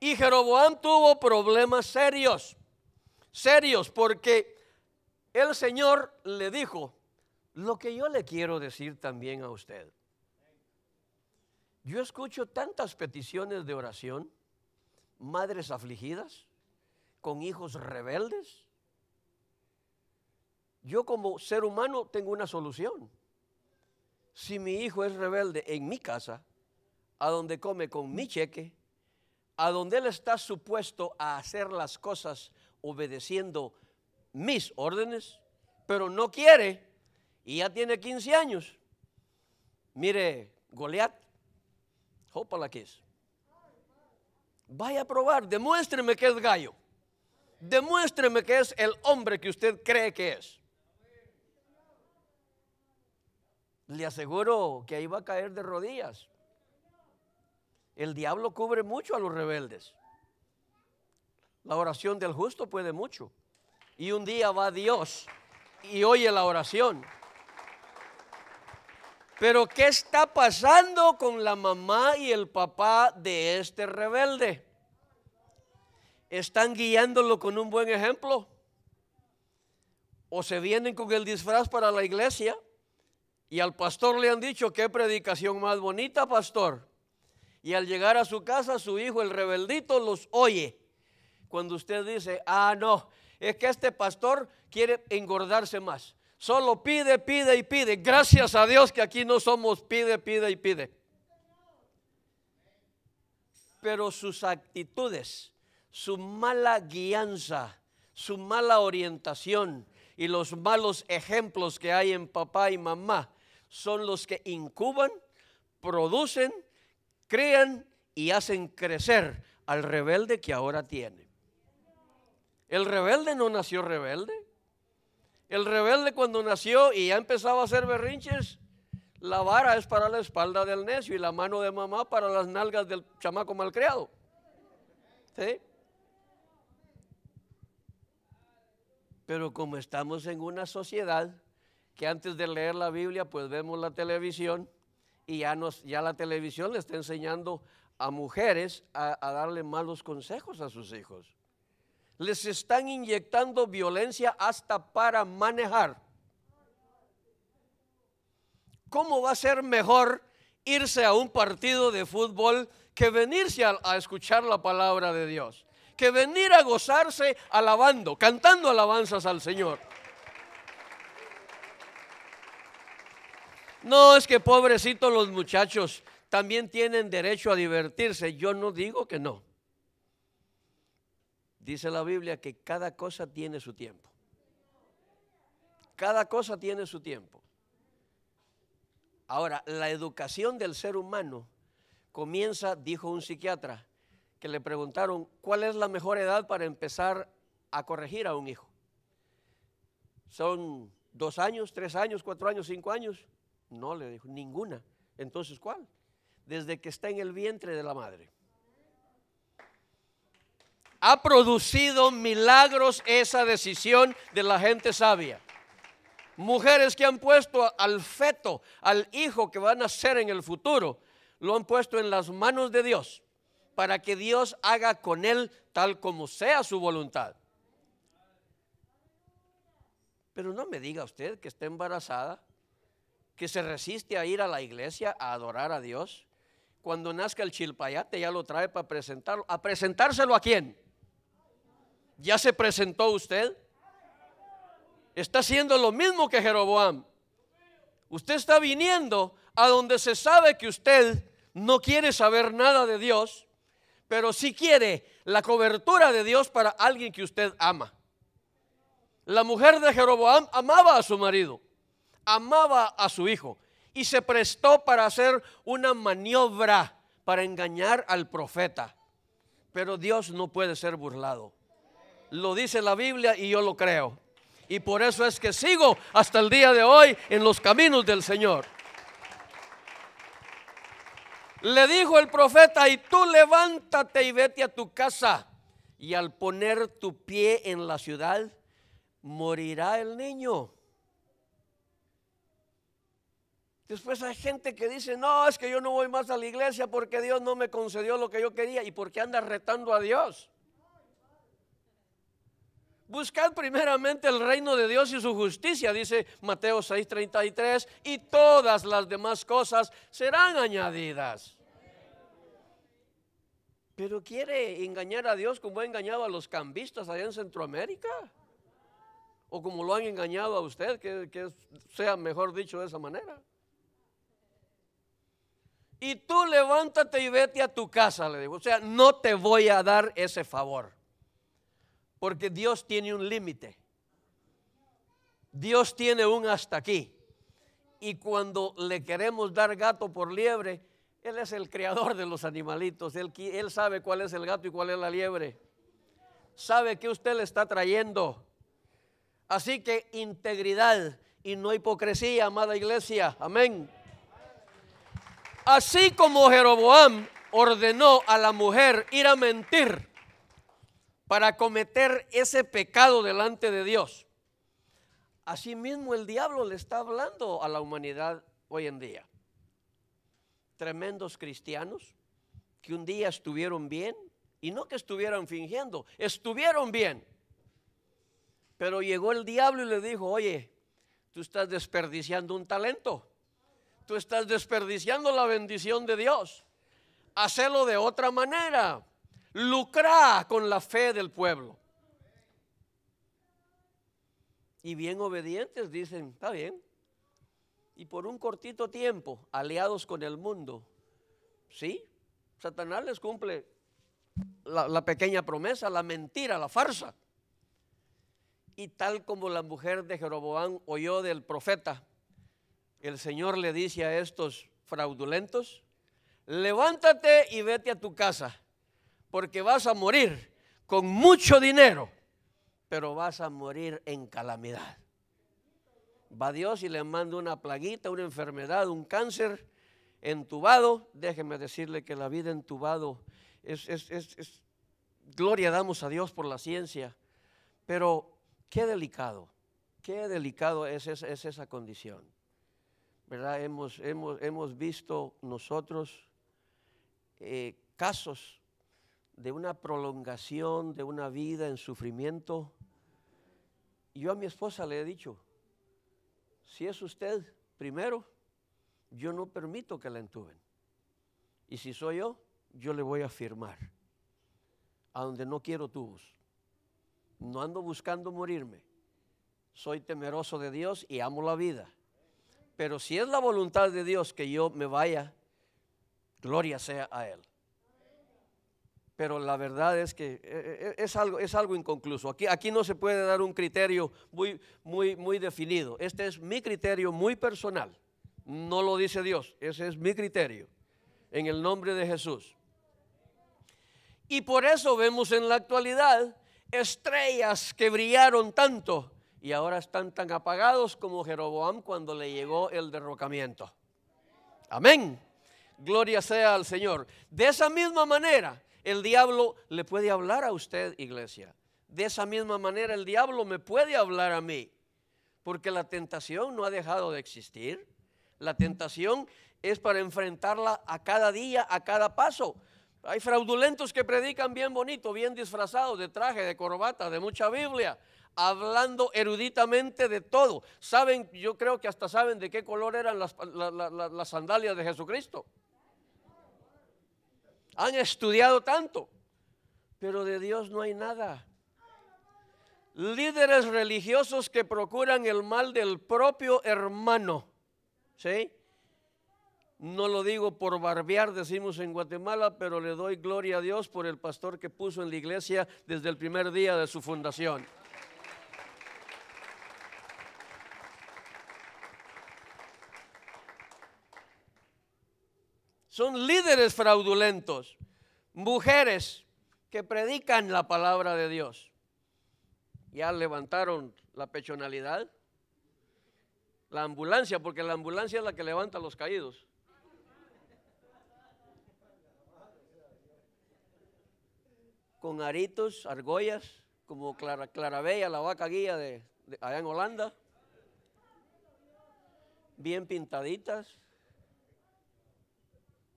Y Jeroboam tuvo problemas serios, serios, porque el Señor le dijo, lo que yo le quiero decir también a usted. Yo escucho tantas peticiones de oración, madres afligidas, con hijos rebeldes. Yo como ser humano tengo una solución. Si mi hijo es rebelde en mi casa, a donde come con mi cheque, a donde Él está supuesto a hacer las cosas obedeciendo mis órdenes, pero no quiere y ya tiene 15 años. Mire, Goliat, la que es. Vaya a probar, demuéstreme que es gallo. Demuéstreme que es el hombre que usted cree que es. Le aseguro que ahí va a caer de rodillas. El diablo cubre mucho a los rebeldes. La oración del justo puede mucho. Y un día va Dios y oye la oración. Pero ¿qué está pasando con la mamá y el papá de este rebelde? ¿Están guiándolo con un buen ejemplo? ¿O se vienen con el disfraz para la iglesia? Y al pastor le han dicho, qué predicación más bonita, pastor. Y al llegar a su casa, su hijo, el rebeldito, los oye. Cuando usted dice, ah, no, es que este pastor quiere engordarse más. Solo pide, pide y pide. Gracias a Dios que aquí no somos pide, pide y pide. Pero sus actitudes, su mala guianza, su mala orientación y los malos ejemplos que hay en papá y mamá son los que incuban, producen crían y hacen crecer al rebelde que ahora tiene. El rebelde no nació rebelde. El rebelde cuando nació y ya empezaba a hacer berrinches, la vara es para la espalda del necio y la mano de mamá para las nalgas del chamaco malcriado. ¿Sí? Pero como estamos en una sociedad que antes de leer la Biblia, pues vemos la televisión y ya, ya la televisión le está enseñando a mujeres a, darle malos consejos a sus hijos. Les están inyectando violencia hasta para manejar. ¿Cómo va a ser mejor irse a un partido de fútbol que venirse a escuchar la palabra de Dios? Que venir a gozarse alabando, cantando alabanzas al Señor. No, es que pobrecitos los muchachos también tienen derecho a divertirse. Yo no digo que no. Dice la Biblia que cada cosa tiene su tiempo. Cada cosa tiene su tiempo. Ahora, la educación del ser humano comienza, dijo un psiquiatra, que le preguntaron, ¿cuál es la mejor edad para empezar a corregir a un hijo? ¿Son dos años, tres años, cuatro años, cinco años? No, le dijo, ninguna. Entonces, ¿cuál? Desde que está en el vientre de la madre. Ha producido milagros esa decisión de la gente sabia. Mujeres que han puesto al feto, al hijo que van a ser en el futuro, lo han puesto en las manos de Dios para que Dios haga con él tal como sea su voluntad. Pero no me diga usted que está embarazada que se resiste a ir a la iglesia a adorar a Dios, cuando nazca el chilpayate ya lo trae para presentarlo. ¿A presentárselo a quién? ¿Ya se presentó usted? Está haciendo lo mismo que Jeroboam. Usted está viniendo a donde se sabe que usted no quiere saber nada de Dios, pero si quiere la cobertura de Dios para alguien que usted ama. La mujer de Jeroboam amaba a su marido amaba a su hijo y se prestó para hacer una maniobra para engañar al profeta. Pero Dios no puede ser burlado. Lo dice la Biblia y yo lo creo. Y por eso es que sigo hasta el día de hoy en los caminos del Señor. Le dijo el profeta, y tú levántate y vete a tu casa. Y al poner tu pie en la ciudad, morirá el niño. Después hay gente que dice, no, es que yo no voy más a la iglesia porque Dios no me concedió lo que yo quería y porque anda retando a Dios. Buscad primeramente el reino de Dios y su justicia, dice Mateo 6:33, y todas las demás cosas serán añadidas. Pero quiere engañar a Dios como ha engañado a los cambistas allá en Centroamérica. O como lo han engañado a usted, que, que sea mejor dicho de esa manera y tú levántate y vete a tu casa, le digo. O sea, no te voy a dar ese favor. Porque Dios tiene un límite. Dios tiene un hasta aquí. Y cuando le queremos dar gato por liebre, Él es el creador de los animalitos. Él, él sabe cuál es el gato y cuál es la liebre. Sabe que usted le está trayendo. Así que integridad y no hipocresía, amada iglesia. Amén. Así como Jeroboam ordenó a la mujer ir a mentir para cometer ese pecado delante de Dios, Así mismo el diablo le está hablando a la humanidad hoy en día. Tremendos cristianos que un día estuvieron bien y no que estuvieran fingiendo, estuvieron bien. Pero llegó el diablo y le dijo, oye, tú estás desperdiciando un talento tú estás desperdiciando la bendición de Dios. Hacelo de otra manera. Lucra con la fe del pueblo. Y bien obedientes dicen, está bien. Y por un cortito tiempo, aliados con el mundo, ¿sí? Satanás les cumple la, la pequeña promesa, la mentira, la farsa. Y tal como la mujer de Jeroboam oyó del profeta, el Señor le dice a estos fraudulentos, levántate y vete a tu casa, porque vas a morir con mucho dinero, pero vas a morir en calamidad. Va Dios y le manda una plaguita, una enfermedad, un cáncer, entubado. Déjeme decirle que la vida entubado es, es, es, es gloria damos a Dios por la ciencia, pero qué delicado, qué delicado es esa condición. ¿verdad? Hemos, hemos, visto nosotros eh, casos de una prolongación de una vida en sufrimiento. Yo a mi esposa le he dicho, si es usted primero, yo no permito que la entuben. Y si soy yo, yo le voy a firmar a donde no quiero tubos. No ando buscando morirme. Soy temeroso de Dios y amo la vida. Pero si es la voluntad de Dios que yo me vaya, gloria sea a Él. Pero la verdad es que eh, eh, eh, es algo, es algo inconcluso. Aquí, aquí no se puede dar un criterio muy, muy, muy definido. Este es mi criterio muy personal. No lo dice Dios. Ese es mi criterio. En el nombre de Jesús. Y por eso vemos en la actualidad estrellas que brillaron tanto y ahora están tan apagados como Jeroboam cuando le llegó el derrocamiento. Amén. Gloria sea al Señor. De esa misma manera, el diablo le puede hablar a usted, iglesia. De esa misma manera, el diablo me puede hablar a mí. Porque la tentación no ha dejado de existir. La tentación es para enfrentarla a cada día, a cada paso. Hay fraudulentos que predican bien bonito, bien disfrazados, de traje, de corbata, de mucha Biblia hablando eruditamente de todo. Saben, yo creo que hasta saben de qué color eran las, sandalias de Jesucristo. Han estudiado tanto, pero de Dios no hay nada. Líderes religiosos que procuran el mal del propio hermano. ¿Sí? No lo digo por barbear, decimos en Guatemala, pero le doy gloria a Dios por el pastor que puso en la iglesia desde el primer día de su fundación. son líderes fraudulentos, mujeres que predican la palabra de Dios. Ya levantaron la pechonalidad, la ambulancia, porque la ambulancia es la que levanta a los caídos. Con aritos, argollas, como Clara, Clarabella, la vaca guía de, de allá en Holanda, bien pintaditas,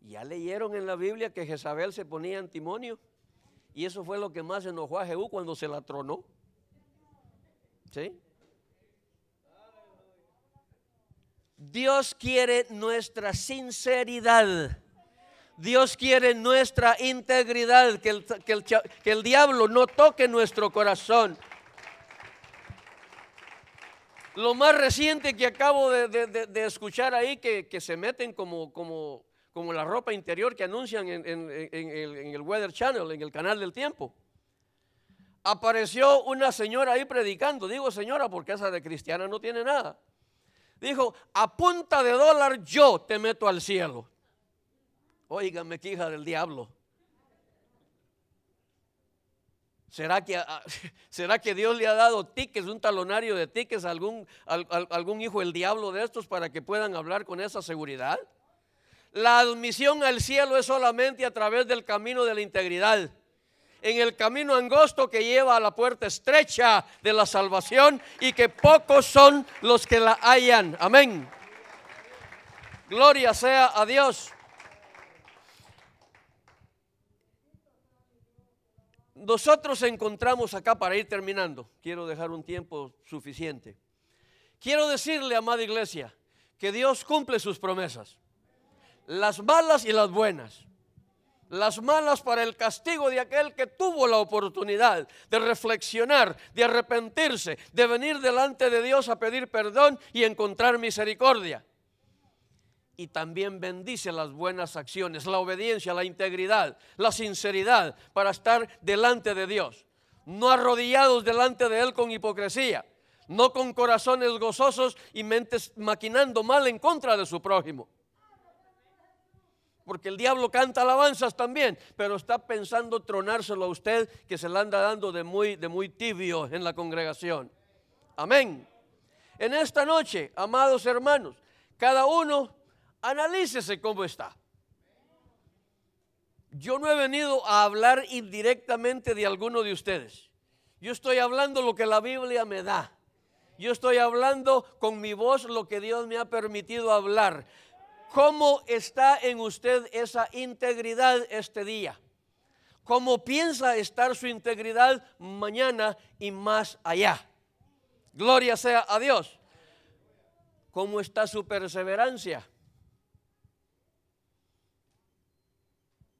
ya leyeron en la Biblia que Jezabel se ponía antimonio. Y eso fue lo que más enojó a Jehú cuando se la tronó. ¿Sí? Dios quiere nuestra sinceridad. Dios quiere nuestra integridad, que el, que, el, diablo no toque nuestro corazón. Lo más reciente que acabo de, escuchar ahí, que, se meten como, como como la ropa interior que anuncian en, el, Weather Channel, en el canal del tiempo. Apareció una señora ahí predicando, digo señora porque esa de cristiana no tiene nada. Dijo, a punta de dólar yo te meto al cielo. Óigame, que hija del diablo. ¿Será que, ah, ¿Será que, Dios le ha dado tickets, un talonario de tickets algún, a algún hijo del diablo de estos para que puedan hablar con esa seguridad? La admisión al cielo es solamente a través del camino de la integridad. En el camino angosto que lleva a la puerta estrecha de la salvación y que pocos son los que la hallan. Amén. Gloria sea a Dios. Nosotros encontramos acá para ir terminando. Quiero dejar un tiempo suficiente. Quiero decirle, amada iglesia, que Dios cumple sus promesas las malas y las buenas. Las malas para el castigo de aquel que tuvo la oportunidad de reflexionar, de arrepentirse, de venir delante de Dios a pedir perdón y encontrar misericordia. Y también bendice las buenas acciones, la obediencia, la integridad, la sinceridad para estar delante de Dios. No arrodillados delante de Él con hipocresía, no con corazones gozosos y mentes maquinando mal en contra de su prójimo porque el diablo canta alabanzas también, pero está pensando tronárselo a usted que se le anda dando de muy, de muy tibio en la congregación. Amén. En esta noche, amados hermanos, cada uno analícese cómo está. Yo no he venido a hablar indirectamente de alguno de ustedes. Yo estoy hablando lo que la Biblia me da. Yo estoy hablando con mi voz lo que Dios me ha permitido hablar. ¿Cómo está en usted esa integridad este día? ¿Cómo piensa estar su integridad mañana y más allá? Gloria sea a Dios. ¿Cómo está su perseverancia?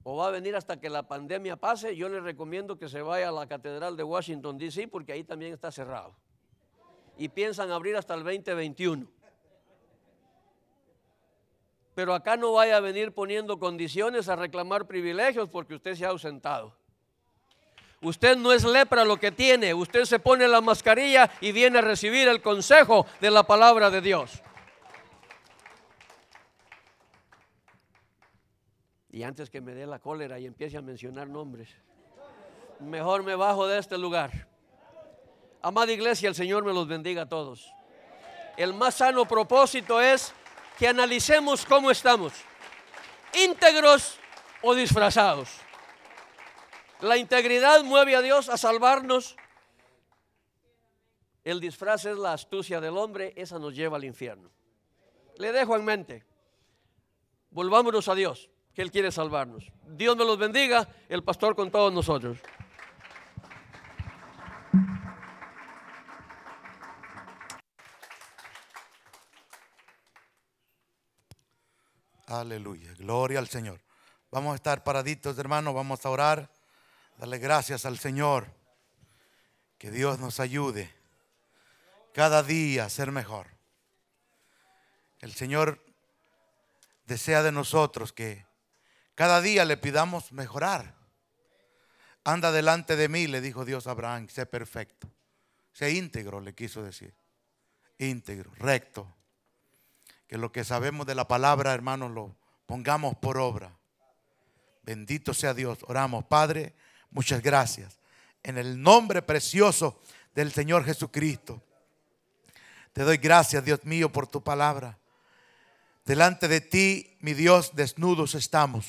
o va a venir hasta que la pandemia pase, yo le recomiendo que se vaya a la Catedral de Washington, D.C., porque ahí también está cerrado. Y piensan abrir hasta el 2021 pero acá no vaya a venir poniendo condiciones a reclamar privilegios porque usted se ha ausentado. Usted no es lepra lo que tiene, usted se pone la mascarilla y viene a recibir el consejo de la palabra de Dios. Y antes que me dé la cólera y empiece a mencionar nombres, mejor me bajo de este lugar. Amada iglesia, el Señor me los bendiga a todos. El más sano propósito es que analicemos cómo estamos, íntegros o disfrazados. La integridad mueve a Dios a salvarnos. El disfraz es la astucia del hombre, esa nos lleva al infierno. Le dejo en mente, volvámonos a Dios, que Él quiere salvarnos. Dios me los bendiga, el pastor con todos nosotros. Aleluya. Gloria al Señor. Vamos a estar paraditos, hermanos. Vamos a orar. Darle gracias al Señor. Que Dios nos ayude cada día a ser mejor. El Señor desea de nosotros que cada día le pidamos mejorar. Anda delante de mí, le dijo Dios a Abraham, sé perfecto. Sé íntegro, le quiso decir. Íntegro, recto que lo que sabemos de la palabra, hermanos, lo pongamos por obra. Bendito sea Dios. Oramos, Padre, muchas gracias. En el nombre precioso del Señor Jesucristo. Te doy gracias, Dios mío, por tu palabra. Delante de ti, mi Dios, desnudos estamos.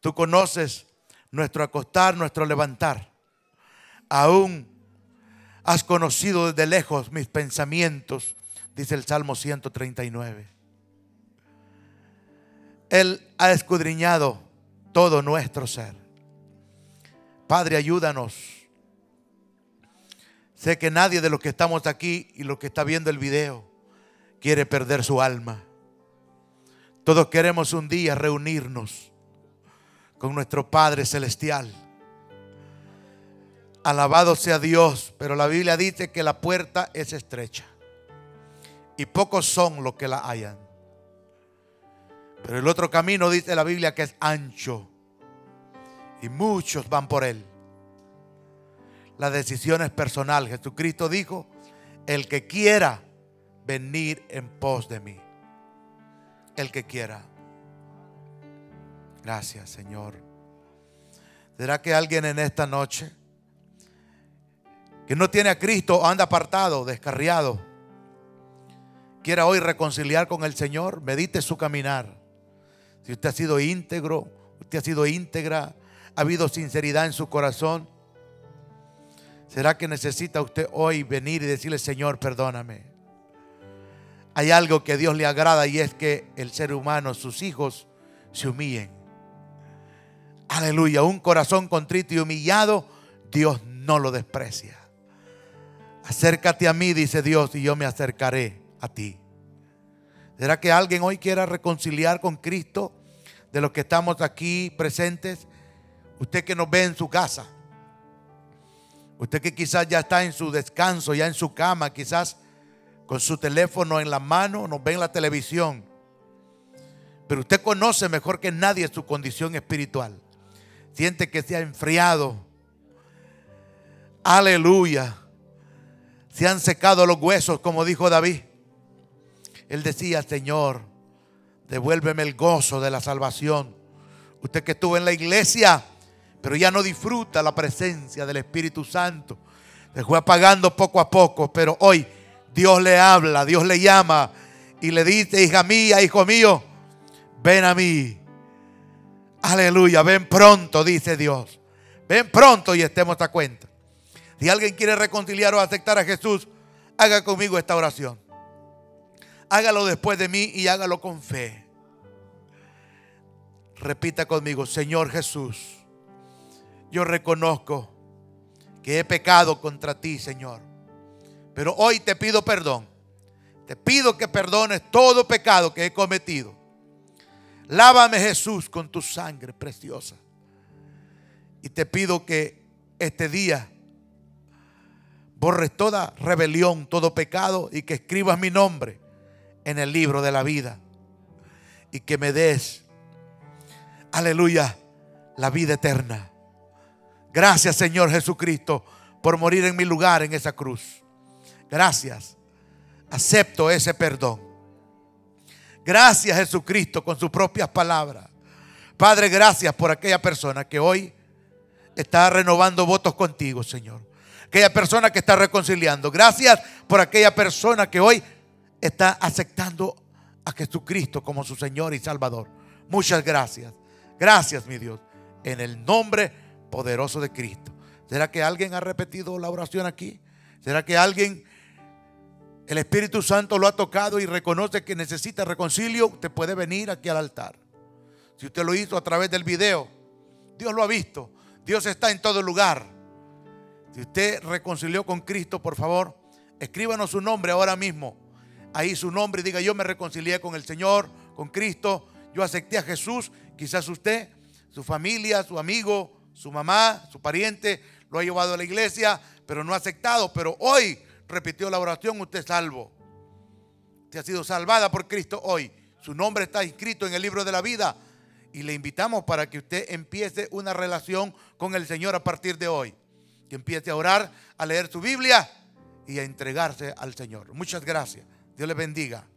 Tú conoces nuestro acostar, nuestro levantar. Aún has conocido desde lejos mis pensamientos dice el Salmo 139. Él ha escudriñado todo nuestro ser. Padre, ayúdanos. Sé que nadie de los que estamos aquí y los que está viendo el video quiere perder su alma. Todos queremos un día reunirnos con nuestro Padre Celestial. Alabado sea Dios, pero la Biblia dice que la puerta es estrecha y pocos son los que la hallan. Pero el otro camino dice la Biblia que es ancho y muchos van por él. La decisión es personal. Jesucristo dijo, el que quiera venir en pos de mí. El que quiera. Gracias, Señor. ¿Será que alguien en esta noche que no tiene a Cristo anda apartado, descarriado? quiera hoy reconciliar con el Señor, medite su caminar. Si usted ha sido íntegro, usted ha sido íntegra, ha habido sinceridad en su corazón, ¿será que necesita usted hoy venir y decirle, Señor, perdóname? Hay algo que Dios le agrada y es que el ser humano, sus hijos, se humillen. Aleluya, un corazón contrito y humillado, Dios no lo desprecia. Acércate a mí, dice Dios, y yo me acercaré a ti. ¿Será que alguien hoy quiera reconciliar con Cristo de los que estamos aquí presentes? Usted que nos ve en su casa. Usted que quizás ya está en su descanso, ya en su cama, quizás con su teléfono en la mano, nos ve en la televisión. Pero usted conoce mejor que nadie su condición espiritual. Siente que se ha enfriado. Aleluya. Se han secado los huesos, como dijo David. Él decía, Señor, devuélveme el gozo de la salvación. Usted que estuvo en la iglesia, pero ya no disfruta la presencia del Espíritu Santo. Se fue apagando poco a poco, pero hoy Dios le habla, Dios le llama y le dice, hija mía, hijo mío, ven a mí. Aleluya, ven pronto, dice Dios. Ven pronto y estemos a cuenta. Si alguien quiere reconciliar o aceptar a Jesús, haga conmigo esta oración. Hágalo después de mí y hágalo con fe. Repita conmigo, Señor Jesús, yo reconozco que he pecado contra ti, Señor. Pero hoy te pido perdón. Te pido que perdones todo pecado que he cometido. Lávame Jesús con tu sangre preciosa. Y te pido que este día borres toda rebelión, todo pecado y que escribas mi nombre en el libro de la vida. Y que me des, aleluya, la vida eterna. Gracias Señor Jesucristo por morir en mi lugar en esa cruz. Gracias. Acepto ese perdón. Gracias Jesucristo con sus propias palabras. Padre, gracias por aquella persona que hoy está renovando votos contigo, Señor. Aquella persona que está reconciliando. Gracias por aquella persona que hoy está aceptando a Jesucristo como su Señor y Salvador. Muchas gracias. Gracias, mi Dios. En el nombre poderoso de Cristo. ¿Será que alguien ha repetido la oración aquí? ¿Será que alguien, el Espíritu Santo lo ha tocado y reconoce que necesita reconcilio? Usted puede venir aquí al altar. Si usted lo hizo a través del video, Dios lo ha visto. Dios está en todo lugar. Si usted reconcilió con Cristo, por favor, escríbanos su nombre ahora mismo ahí su nombre y diga, yo me reconcilié con el Señor, con Cristo, yo acepté a Jesús. Quizás usted, su familia, su amigo, su mamá, su pariente, lo ha llevado a la iglesia, pero no ha aceptado. Pero hoy repitió la oración, usted es salvo. Usted ha sido salvada por Cristo hoy. Su nombre está inscrito en el libro de la vida. Y le invitamos para que usted empiece una relación con el Señor a partir de hoy. Que empiece a orar, a leer su Biblia y a entregarse al Señor. Muchas gracias. Dios le bendiga.